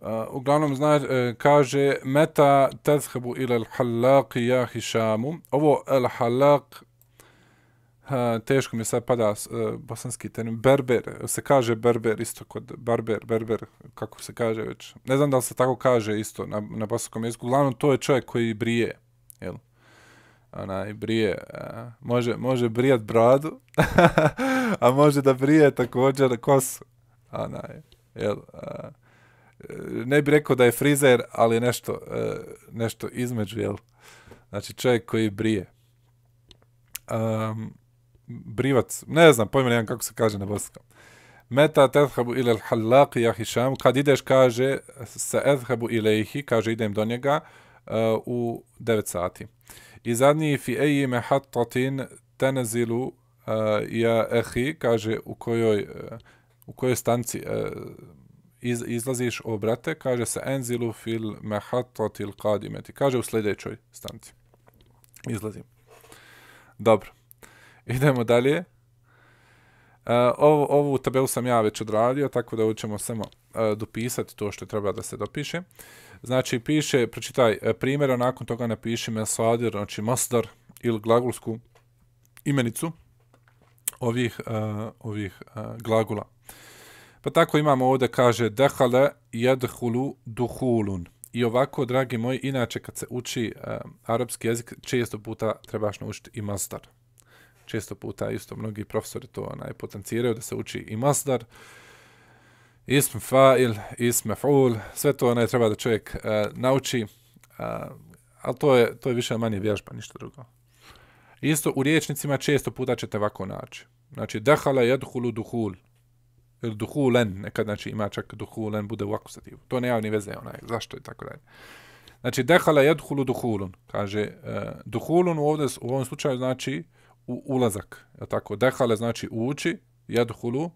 Uh, Uglavnom zna, uh, kaže meta tezhebu ila al-halaq ja hišamu. Ovo al-halaq teško mi sad pada uh, bosanski termin, berber, se kaže berber isto kod barber, berber, kako se kaže već. Ne znam da li se tako kaže isto na, na bosanskom jeziku, uglavnom to je čovjek koji brije, jel? Ona, i brije, e, može, može brijat bradu, a može da brije također kosu. Ona, jel? E, ne bi rekao da je frizer, ali nešto, nešto između, jel? Znači čovjek koji brije brivac, ne znam, pojma nemam kako se kaže na bosanskom. Meta tethabu ila l-hallaqi ja hišam, kad ideš, kaže, sa ethabu ilaihi, kaže, idem do njega uh, u 9 sati. I zadnji, fi eji me hatotin tenezilu uh, ja ehi, kaže, u kojoj, uh, u kojoj stanci uh, iz, izlaziš obrate, kaže, sa enzilu fil me hatotil kadimeti, kaže, u sljedećoj stanci. Izlazim. Dobro. Idemo dalje. Ovo, e, ovu ovu tabelu sam ja već odradio, tako da ćemo samo e, dopisati to što treba da se dopiše. Znači, piše, pročitaj e, primjer, nakon toga napiši mesadir, znači masdar ili glagolsku imenicu ovih, ovih glagola. Pa tako imamo ovdje, kaže, dehale jedhulu duhulun. I ovako, dragi moji, inače kad se uči e, arapski jezik, često puta trebaš naučiti i masdar često puta isto mnogi profesori to onaj, potenciraju da se uči i masdar, ism fa'il, ism ful, sve to onaj, treba da čovjek uh, nauči, uh, e, ali to je, to je više manje vježba, ništa drugo. Isto u riječnicima često puta ćete ovako naći. Znači, dehala jedhulu duhul, ili duhulen, nekad znači ima čak duhulen, bude u akusativu. To ne javni veze, onaj, zašto i tako dalje. Znači, dehala jedhulu duhulun, kaže, uh, e, duhulun u, ovde, u ovom slučaju znači, uh, u ulazak, je tako? Dehale znači ući, jedhulu,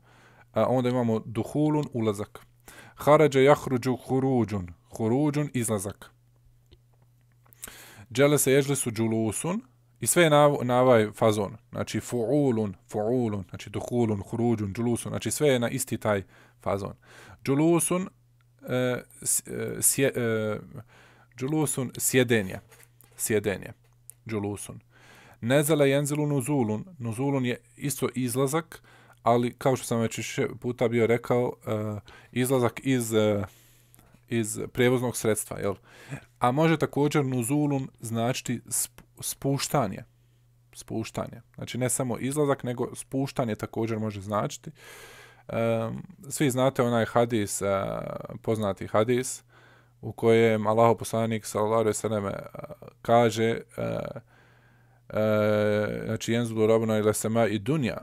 a onda imamo duhulun, ulazak. Haređe yakhruju khurujun, khurujun izlazak. Džele se ježli su i sve na, na ovaj fazon, znači fuulun, fuulun, znači duhulun, huruđun, džulusun, znači sve je na isti taj fazon. Julusun e, e, sje, e, džulusun sjedenje, sjedenje, džulusun. E, Nezala jenzelu nuzulun. Nuzulun je isto izlazak, ali kao što sam već više puta bio rekao, uh, izlazak iz, uh, iz prevoznog sredstva. Jel? A može također nuzulun značiti spuštanje. Spuštanje. Znači ne samo izlazak, nego spuštanje također može značiti. Um, svi znate onaj hadis, uh, poznati hadis, u kojem Allaho poslanik sallallahu alejhi ve selleme kaže uh, Eh, znači jenzulu robno ila sema i dunja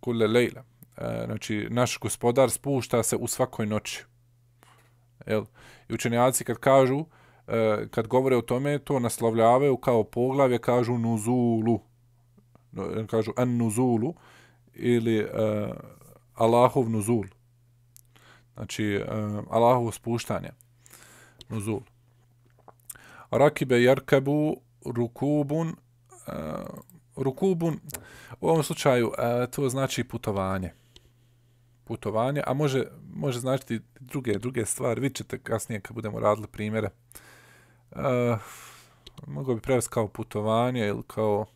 kule lejla eh, znači naš gospodar spušta se u svakoj noći jel i učenjaci kad kažu eh, kad govore o tome to naslovljavaju kao poglavlje kažu nuzulu kažu an nuzulu ili uh, Allahov nuzul znači uh, Allahov spuštanje nuzul rakibe jerkebu rukubun Eh, rukubun, u ovom slučaju uh, to znači putovanje. Putovanje, a može, može značiti druge, druge stvari. Vidjet ćete kasnije kad budemo radili primjere. Uh, eh, mogu bi prevesti kao putovanje ili kao...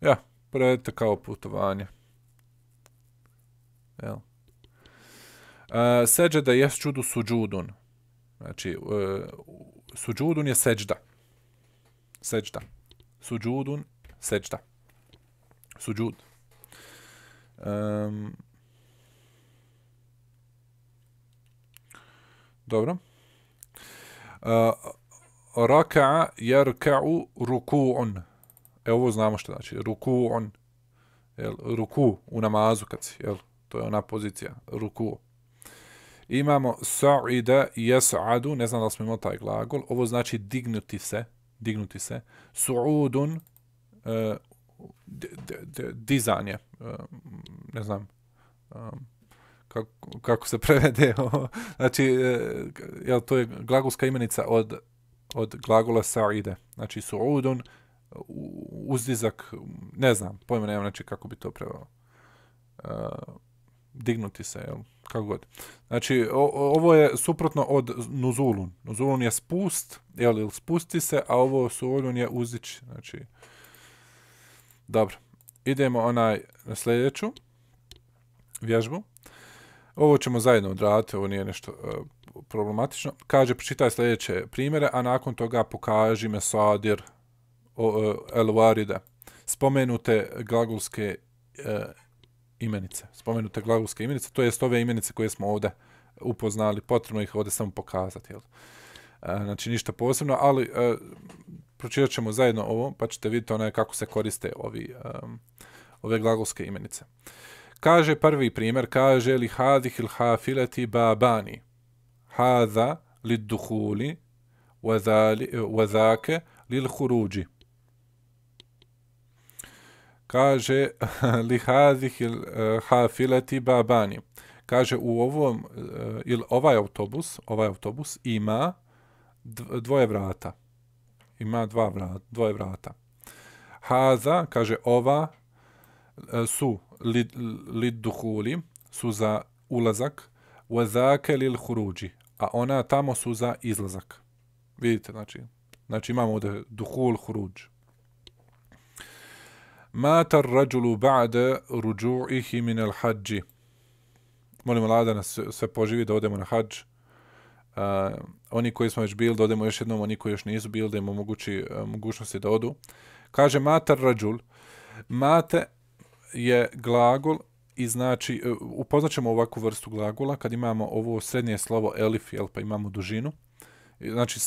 Ja, prevedite kao putovanje. Jel? Uh, seđeda je čudu suđudun. Znači, uh, suđudun je seđda. Seđda suđudun sečta. Suđud. Um, dobro. Uh, raka'a jerka'u ruku'un. E, ovo znamo što znači. Ruku'un. Jel, ruku u namazu kad si, jel, to je ona pozicija, ruku. Imamo sa'ida jes'adu, ne znam da smo imali taj glagol, ovo znači dignuti se, dignuti se. Suudun, e, dizanje, e, ne znam e, kako, kako se prevede. znači, jel, to je glagolska imenica od, od glagola saide. Znači, suudun, uzdizak, ne znam, pojma nemam, znači, kako bi to prevelo. Uh, dignuti se, evo, kako god. Znači, o, ovo je suprotno od Nuzulun. Nuzulun je spust, jel, ili spusti se, a ovo Suulun je uzići. Znači, dobro. Idemo onaj na sljedeću vježbu. Ovo ćemo zajedno odraditi, ovo nije nešto uh, problematično. Kaže, pročitaj sljedeće primjere, a nakon toga pokaži me Sadir uh, e, El Warida. Spomenute glagolske e, imenice, spomenute glagolske imenice, to jest ove imenice koje smo ovde upoznali, potrebno ih ovde samo pokazati. Jel? E, znači ništa posebno, ali e, pročitat ćemo zajedno ovo, pa ćete vidjeti onaj kako se koriste ovi, e, ove glagolske imenice. Kaže prvi primjer, kaže li hadih il hafilati babani, hada li duhuli, wazake li l huruđi kaže li lihazih eh, il hafilati babani. Kaže u ovom eh, il ovaj autobus, ovaj autobus ima dvoje vrata. Ima dva vrata, dvoje vrata. Haza kaže ova eh, su lid, lid duhuli, su za ulazak, wa zake lil khuruji, a ona tamo su za izlazak. Vidite, znači, znači imamo ovde duhul khuruji. Mata rajulu ba'da ruđu'ihi min al hajj Molim Allah da nas sve poživi da odemo na hadž. Uh, oni koji smo već bili da odemo još jednom, oni koji još nisu bili da im omogući uh, mogućnosti da odu. Kaže mata rajul. Mata je glagol i znači, uh, upoznaćemo ovakvu vrstu glagola kad imamo ovo srednje slovo elif, jel, pa imamo dužinu. Znači,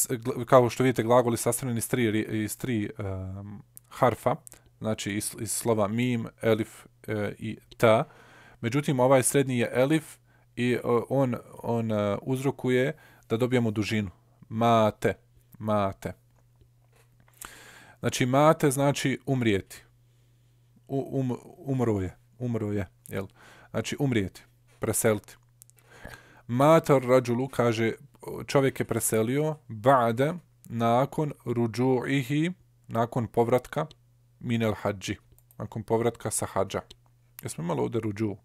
kao što vidite, glagoli sastavljeni iz tri, iz tri um, harfa, znači iz, iz slova mim, elif e, i ta. Međutim, ovaj srednji je elif i e, on, on e, uzrokuje da dobijemo dužinu. Mate, mate. Znači, mate znači umrijeti. um, umro je, umro je, jel? Znači, umrijeti, preseliti. Matar Rajulu kaže, čovjek je preselio, ba'de, nakon ruđu'ihi, nakon povratka, minel hađi, nakon povratka sa hađa. Jesmo imali ovdje ruđu?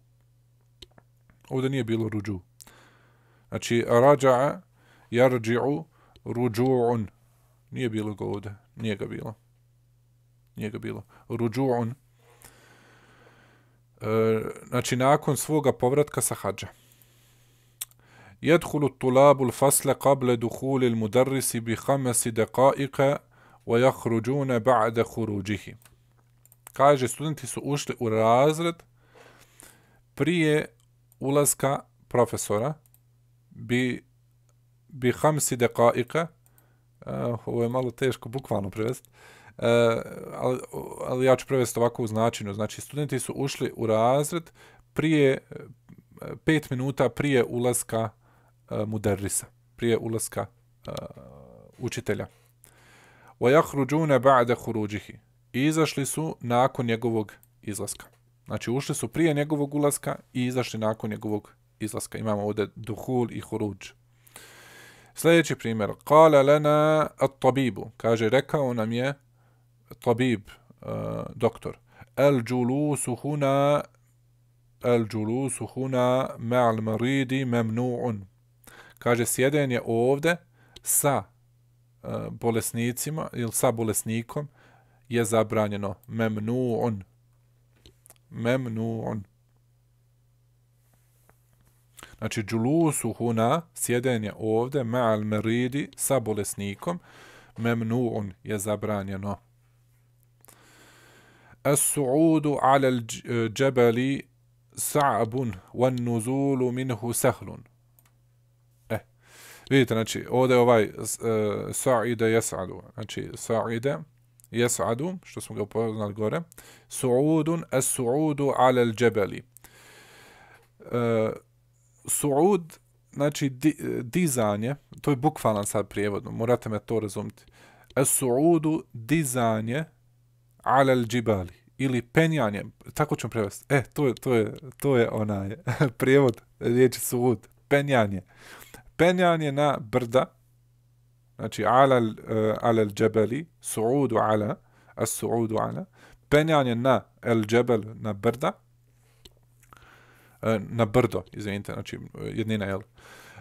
Ovdje nije bilo ruđu. Znači, rađa'a, jarđi'u, ruđu'un. Nije bilo ga ovdje. Nije ga bilo. Nije ga bilo. Ruđu'un. E, znači, nakon svoga povratka sa hađa. Jedhulu tulabu l-fasle qable duhuli mudarrisi bi hamesi deqaike wa وَيَخْرُجُونَ ba'da خُرُجِهِ Kaže, studenti su ušli u razred prije ulaska profesora bi, bi 5 dekaika uh, ovo je malo teško bukvalno prevesti uh, eh, ali, ali ja ću prevesti ovako u značinu znači studenti su ušli u razred prije 5 eh, minuta prije ulaska uh, eh, mudarrisa prije ulaska uh, učitelja. وَيَخْرُجُونَ بَعْدَ خُرُوجِهِ I izašli su nakon njegovog izlaska. Znači ušli su prije njegovog ulaska i izašli nakon njegovog izlaska. Imamo ovde duhul i khuruj Sljedeći primjer. qala lana at-tabib Kaže, rekao nam je tabib, eh, doktor. al džulusu huna al džulusu huna ma'a al maridi memnu'un. Kaže, sjedenje je ovde sa E, bolesnicima ili sa bolesnikom je zabranjeno memnu'un. Memnu'un. Znači, džulusu huna, sjedenje ovde, ma'al meridi, sa bolesnikom, memnu'un je zabranjeno. As-su'udu ala alel džebeli sa'abun, wan nuzulu minhu sahlun Vidite, znači, ovdje ovaj uh, Sa'ide Jesadu. Znači, Sa'ide Jesadu, što smo ga upoznali gore. Su'udun es su'udu alel džebeli. Uh, e, su'ud, znači, di, dizanje, to je bukvalan sad prijevodno, morate me to razumiti. Es su'udu dizanje alel džibeli ili penjanje, tako ćemo prevesti. E, to je, to je, to je onaj prijevod riječi su'ud, penjanje. Penjanje penjanje na brda, znači alal, uh, e, alal džebeli, su'udu ala, as su'udu ala, penjanje na el džebel, na brda, e, na brdo, izvinite, znači jednina, jel?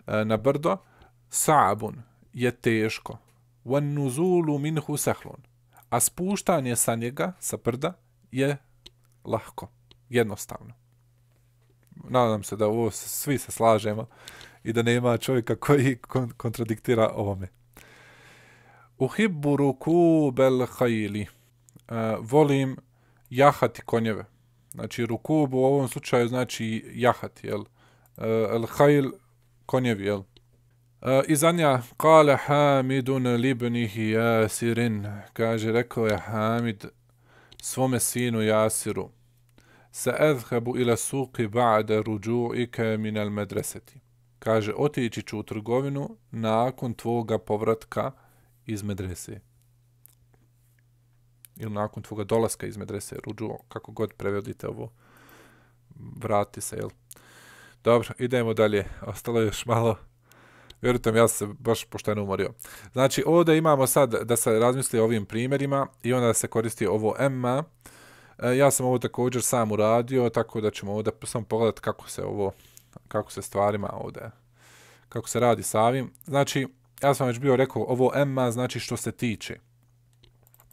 E, na brdo, sa'abun je teško. Wan nuzulu minhu sehlun. A spuštanje sa njega, sa brda, je lahko, jednostavno. Nadam se da ovo svi se slažemo i da nema čovjeka koji kontradiktira ovome. Uhibbu ruku bel hajili. Uh, e, volim jahati konjeve. Znači, rukub u ovom slučaju znači jahati, jel? Uh, el hajil, konjevi, jel? Uh, I zanja, kale hamidun libnih jasirin, kaže, rekao je hamid svome sinu jasiru, sa edhebu ila suki ba'da ruđu'ike minel medreseti kaže, otići ću u trgovinu nakon tvoga povratka iz medrese. Ili nakon tvoga dolaska iz medrese, ruđu, kako god prevedite ovo, vrati se, jel? Dobro, idemo dalje. Ostalo je još malo. Vjerujte mi, ja sam se baš pošteno umorio. Znači, ovdje imamo sad da se razmisli o ovim primjerima i onda se koristi ovo Emma. E, ja sam ovo također sam uradio, tako da ćemo ovdje samo pogledati kako se ovo kako se stvarima ovdje, kako se radi sa ovim. Znači, ja sam već bio rekao, ovo emma znači što se tiče.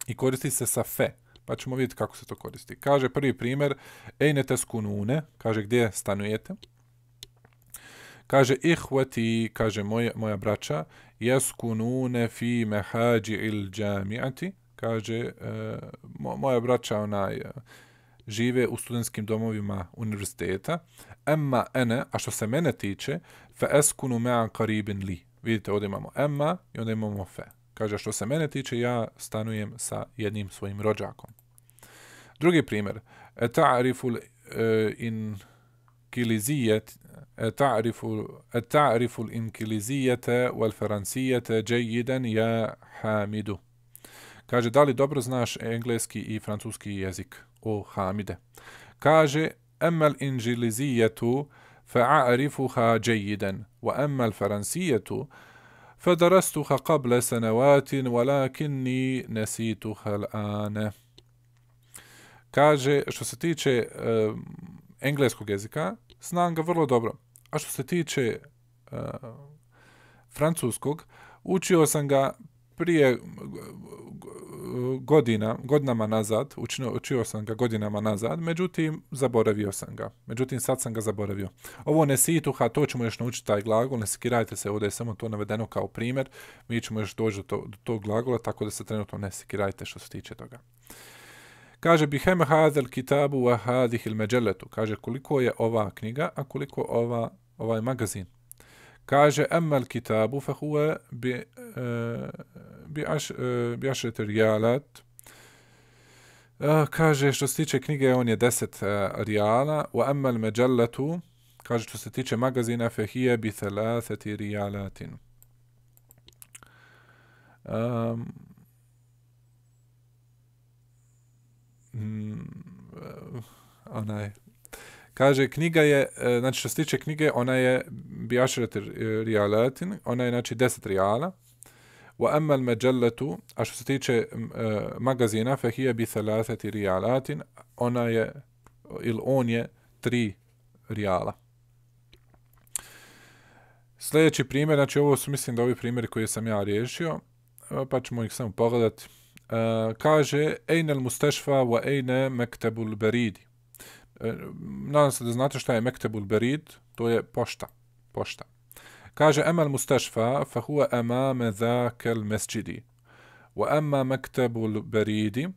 I koristi se sa fe. Pa ćemo vidjeti kako se to koristi. Kaže prvi primjer, ejnete skunune, kaže gdje stanujete. Kaže, ihvati, kaže moje, moja braća, jeskunune fi mehađi il džamijati. Kaže, e, moja braća onaj, e, žive u studentskim domovima univerziteta. Emma ene, a što se mene tiče, fe eskunu mea karibin li. Vidite, ovdje imamo Emma i onda imamo fe. Kaže, što se mene tiče, ja stanujem sa jednim svojim rođakom. Drugi primjer. E ta'rifu e, in kilizijet e ta'rifu e in kilizijete wal alferancijete džejiden ja hamidu. Kaže, da li dobro znaš engleski i francuski jezik? u Hamide. Kaže, emmel inžilizijetu fa'arifuha džejiden, wa emmel faransijetu fa'darastuha qable senevatin, walakinni nesituha l'ane. Kaže, što se tiče uh, engleskog jezika, znam ga vrlo dobro. A što se tiče uh, francuskog, učio sam ga prije godina, godinama nazad, učio, učio sam ga godinama nazad, međutim, zaboravio sam ga. Međutim, sad sam ga zaboravio. Ovo ne situha, to ćemo još naučiti taj glagol, ne sekirajte se, ovdje je samo to navedeno kao primjer, mi ćemo još doći do, to, do tog glagola, tako da se trenutno ne sekirajte što se tiče toga. Kaže, hem hazel kitabu wa hadih il međeletu. Kaže, koliko je ova knjiga, a koliko ova, ovaj magazin. Kaže, emmel kitabu fahue bi... E, bijaš e, rijalat. E, kaže što se tiče knjige, on je 10 e, rijala. U emmel međallatu, kaže što se tiče magazina, fehije bi thalaseti rijalatin. Um, mm, e, onaj, kaže knjiga je e, znači što se tiče knjige ona je bijašret rialatin ona je znači 10 riala Wa amma al-majallatu, a što se tiče uh, magazina, fa hiya bi thalathati rialatin, ona je il on je 3 riala. Sljedeći primjer, znači ovo su mislim da ovi primjeri koje sam ja riješio, e, pa ćemo ih samo pogledati. Uh, e, kaže, ejne al mustešfa wa ejne mektebul beridi. Uh, nadam se da znate šta je mektebul berid, to je pošta. Pošta. Kaže Emel Mustašfa, fa huwa amame zakel mesđidi. Wa amma maktabu l-beridi,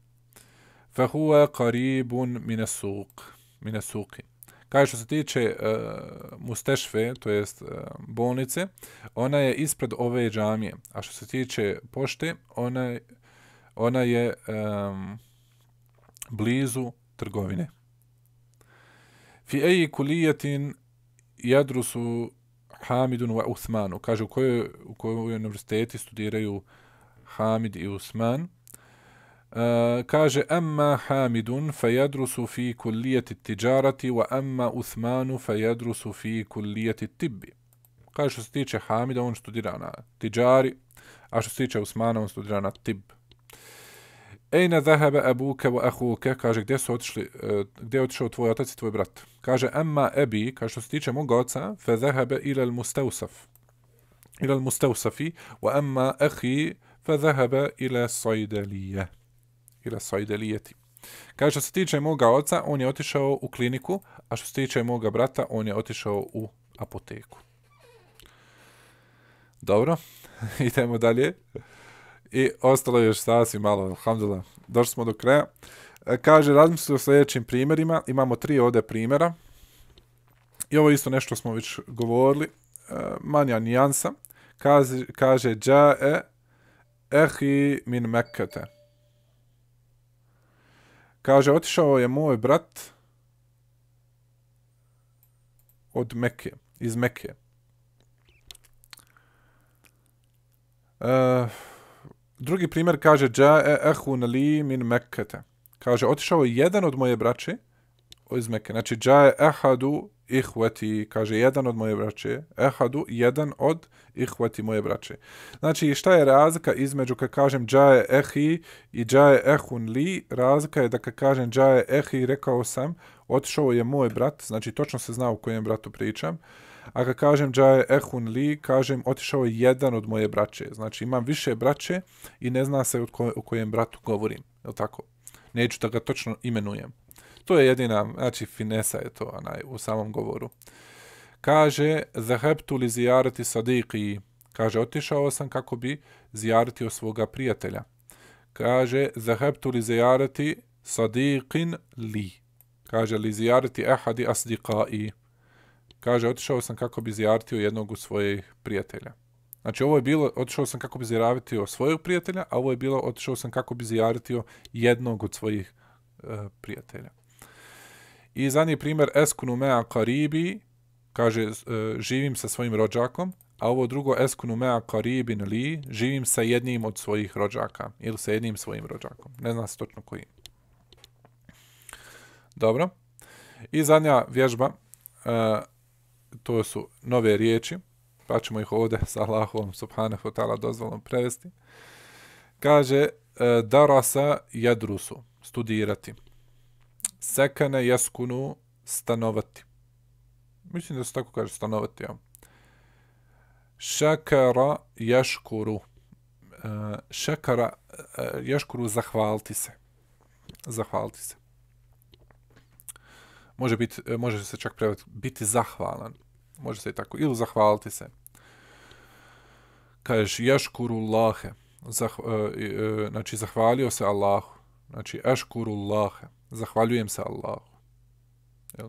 fa huwa qaribun mine suq, mine suqi. Kaže što se tiče uh, e, Mustešfe, to jest uh, bolnice, ona je ispred ove džamije. A što se tiče pošte, ona, ona je um, blizu trgovine. Fi eji kulijetin jadrusu Hamidun wa Uthmanu. Kaže u kojoj, u kojoj univerziteti studiraju Hamid i Usman. Uh, kaže amma Hamidun fa yadrusu fi kulliyati tijarati wa amma Uthmanu fa yadrusu fi kulliyati tibbi. Kaže što se tiče Hamida, on studira na tijari, a što se tiče Usmana, on studira na tibbi. Ejna zahaba abuke wa ahuke, kaže, gdje su otišli, uh, gdje je otišao tvoj otac i tvoj brat? Kaže, emma ebi, kaže, što se tiče mog oca, fe zahaba ilal mustausaf, ilal mustausafi, wa emma ahi, fe zahaba ila sajdelije, ila sajdelijeti. Kaže, što se tiče moga oca, on je otišao u kliniku, a što se tiče moga brata, on je otišao u apoteku. Dobro, idemo dalje. I ostalo je još sasvim malo, alhamdulillah, došli smo do kraja. E, kaže, razmislio o sljedećim primjerima, imamo tri ovdje primjera. I ovo isto nešto smo već govorili, e, manja nijansa. Kaže, kaže ja e ehi min mekete. Kaže, otišao je moj brat od Mekke, iz Mekke. Uh, Drugi primjer kaže Ja e ehun li min Mekke. Kaže, otišao jedan od moje braće iz Mekke. Znači, Ja e ehadu ihveti, kaže, jedan od moje braće. Ehadu, jedan od ihwati moje braće. Znači, šta je razlika između kad kažem Ja e ehi i Ja e ehun li? Razlika je da kad kažem Ja e ehi, rekao sam, otišao je moj brat, znači, točno se zna u kojem bratu pričam a kad kažem Jae Ehun Lee, kažem otišao je jedan od moje braće. Znači imam više braće i ne zna se o kojem bratu govorim. Je tako? Neću da ga točno imenujem. To je jedina, znači finesa je to onaj, u samom govoru. Kaže, zahebtu li zijarati sadiki? Kaže, otišao sam kako bi zijaratio svoga prijatelja. Kaže, zahebtu li zijarati sadikin li? Kaže, li zijarati ehadi asdiqai? Kaže, otišao sam kako bi zjartio jednog u svojih prijatelja. Znači, ovo je bilo, otišao sam kako bi zjaravitio svojeg prijatelja, a ovo je bilo, otišao sam kako bi zjaravitio jednog od svojih e, prijatelja. I zadnji primjer, eskunu mea Karibi, kaže, e, živim sa svojim rođakom, a ovo drugo, eskunu Eskunumea Karibin Li, živim sa jednim od svojih rođaka, ili sa jednim svojim rođakom. Ne znam se točno koji. Dobro. I zadnja vježba, e, to su nove riječi, pa ćemo ih ovdje sa Allahom subhanahu wa ta'ala dozvolom prevesti. Kaže, e, darasa jadrusu, studirati. Sekane jaskunu, stanovati. Mislim da se tako kaže stanovati, ja. Šakara jaškuru. E, šakara e, jaškuru, zahvaliti se. Zahvaliti se. Može, biti, može se čak prevesti, biti zahvalan može se i tako, ili zahvaliti se. Kažeš, jaškurullahe, Zah, e, e, e, znači zahvalio se Allahu, znači eškurullahe, zahvaljujem se Allahu. Jel?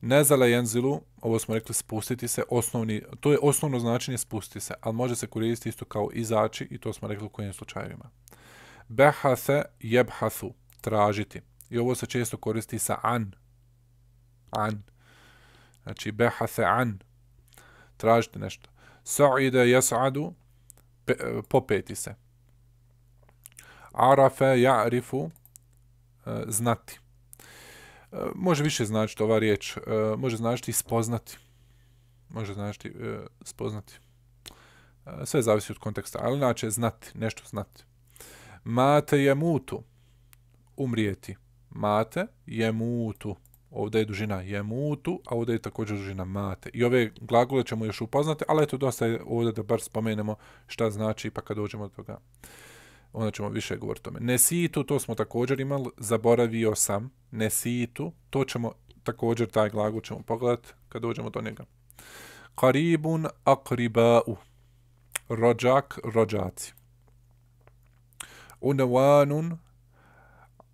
Nezala jenzilu, ovo smo rekli spustiti se, osnovni, to je osnovno značenje spustiti se, ali može se koristiti isto kao izači i to smo rekli u kojim slučajevima. Behase jebhasu, tražiti. I ovo se često koristi sa an. An znači behathe an, tražite nešto. Sa'ide jas'adu, e, popeti se. Arafe ja'rifu, e, znati. E, može više značiti ova riječ, može značiti spoznati. Može značiti spoznati. Sve zavisi od konteksta, ali znači znati, nešto znati. Mate je mutu, umrijeti. Mate je mutu ovdje je dužina jemutu, a ovdje je također dužina mate. I ove glagole ćemo još upoznati, ali eto, dosta je ovdje da bar spomenemo šta znači, pa kad dođemo do toga, onda ćemo više govoriti o tome. Nesitu, to smo također imali, zaboravio sam, nesitu, to ćemo također, taj glagol ćemo pogledati kad dođemo do njega. Karibun akribau, rođak, rođaci. Unavanun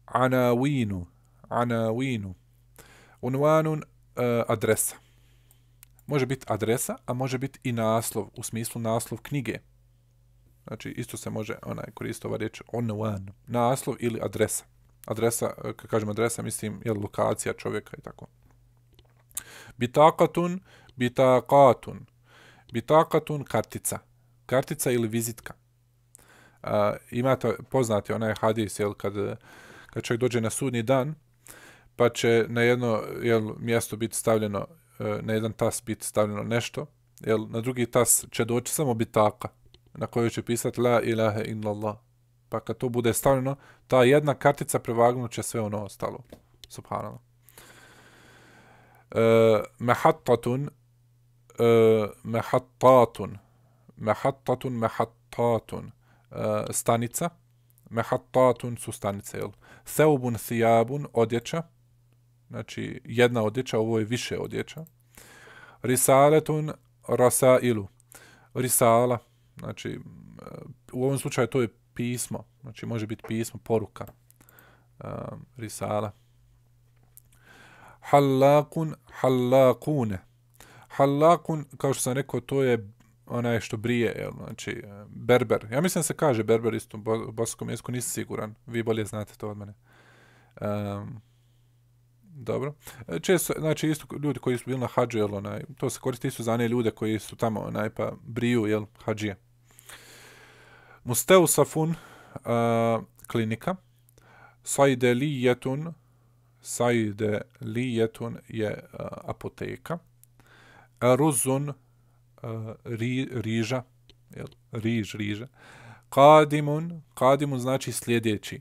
anawinu, anawinu, Unuanun uh, e, adresa. Može biti adresa, a može biti i naslov, u smislu naslov knjige. Znači, isto se može onaj, koristiti ova riječ unuan, naslov ili adresa. Adresa, e, kad kažem adresa, mislim je lokacija čovjeka i tako. Bitakatun, bitakatun. Bitakatun, kartica. Kartica ili vizitka. Uh, imate poznati onaj hadis, jel, kad, kad čovjek dođe na sudni dan, pa će na jedno jel, mjesto biti stavljeno, e, na jedan tas biti stavljeno nešto, jel, na drugi tas će doći samo bitaka na kojoj će pisati la ilaha illallah. Pa kad to bude stavljeno, ta jedna kartica prevagnut će sve ono ostalo. Subhanallah. Uh, mehattatun uh, mehattatun mehattatun mehattatun stanica mehattatun su stanice jel? theubun thiabun odjeća znači jedna odjeća, ovo je više odjeća. Risaletun rasailu. Risala, znači eh, u ovom slučaju to je pismo, znači može biti pismo, poruka. Eh, risala. Hallakun hallakune. Hallakun, kao što sam rekao, to je onaj što brije, jel? znači eh, berber. Ja mislim da se kaže berber isto u bosanskom jeziku, nisam siguran. Vi bolje znate to od mene. Um, Dobro. E, često, znači, isto ljudi koji su bili na hađu, jel, onaj, to se koristi isto za ne ljude koji su tamo, onaj, pa briju, jel, hađije. Musteusafun, uh, klinika. Saide li jetun, saide li je uh, apoteka. Ruzun, uh, ri, riža, jel, riž, riža. Kadimun, kadimun znači sljedeći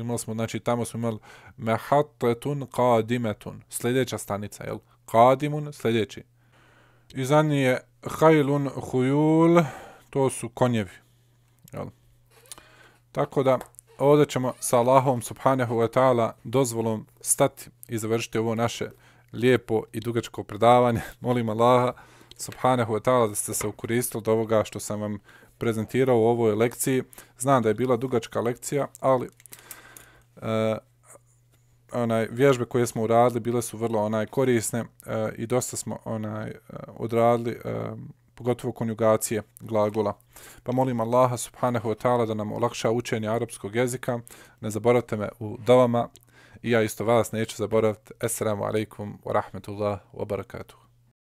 imali smo, znači tamo smo imali mehatetun kadimetun, sljedeća stanica, jel? Kadimun, sljedeći. I za je hajlun hujul, to su konjevi, jel? Tako da, ovdje ćemo sa Allahom subhanahu wa ta'ala dozvolom stati i završiti ovo naše lijepo i dugačko predavanje. Molim Allaha subhanahu wa ta'ala da ste se ukoristili do ovoga što sam vam prezentirao u ovoj lekciji. Znam da je bila dugačka lekcija, ali uh, onaj vježbe koje smo uradili bile su vrlo onaj korisne uh, i dosta smo onaj uh, odradili uh, pogotovo konjugacije glagola. Pa molim Allaha subhanahu wa ta'ala da nam olakša učenje arapskog jezika. Ne zaboravite me u davama i ja isto vas neću zaboraviti. Assalamu alaikum wa rahmatullahi wa barakatuh.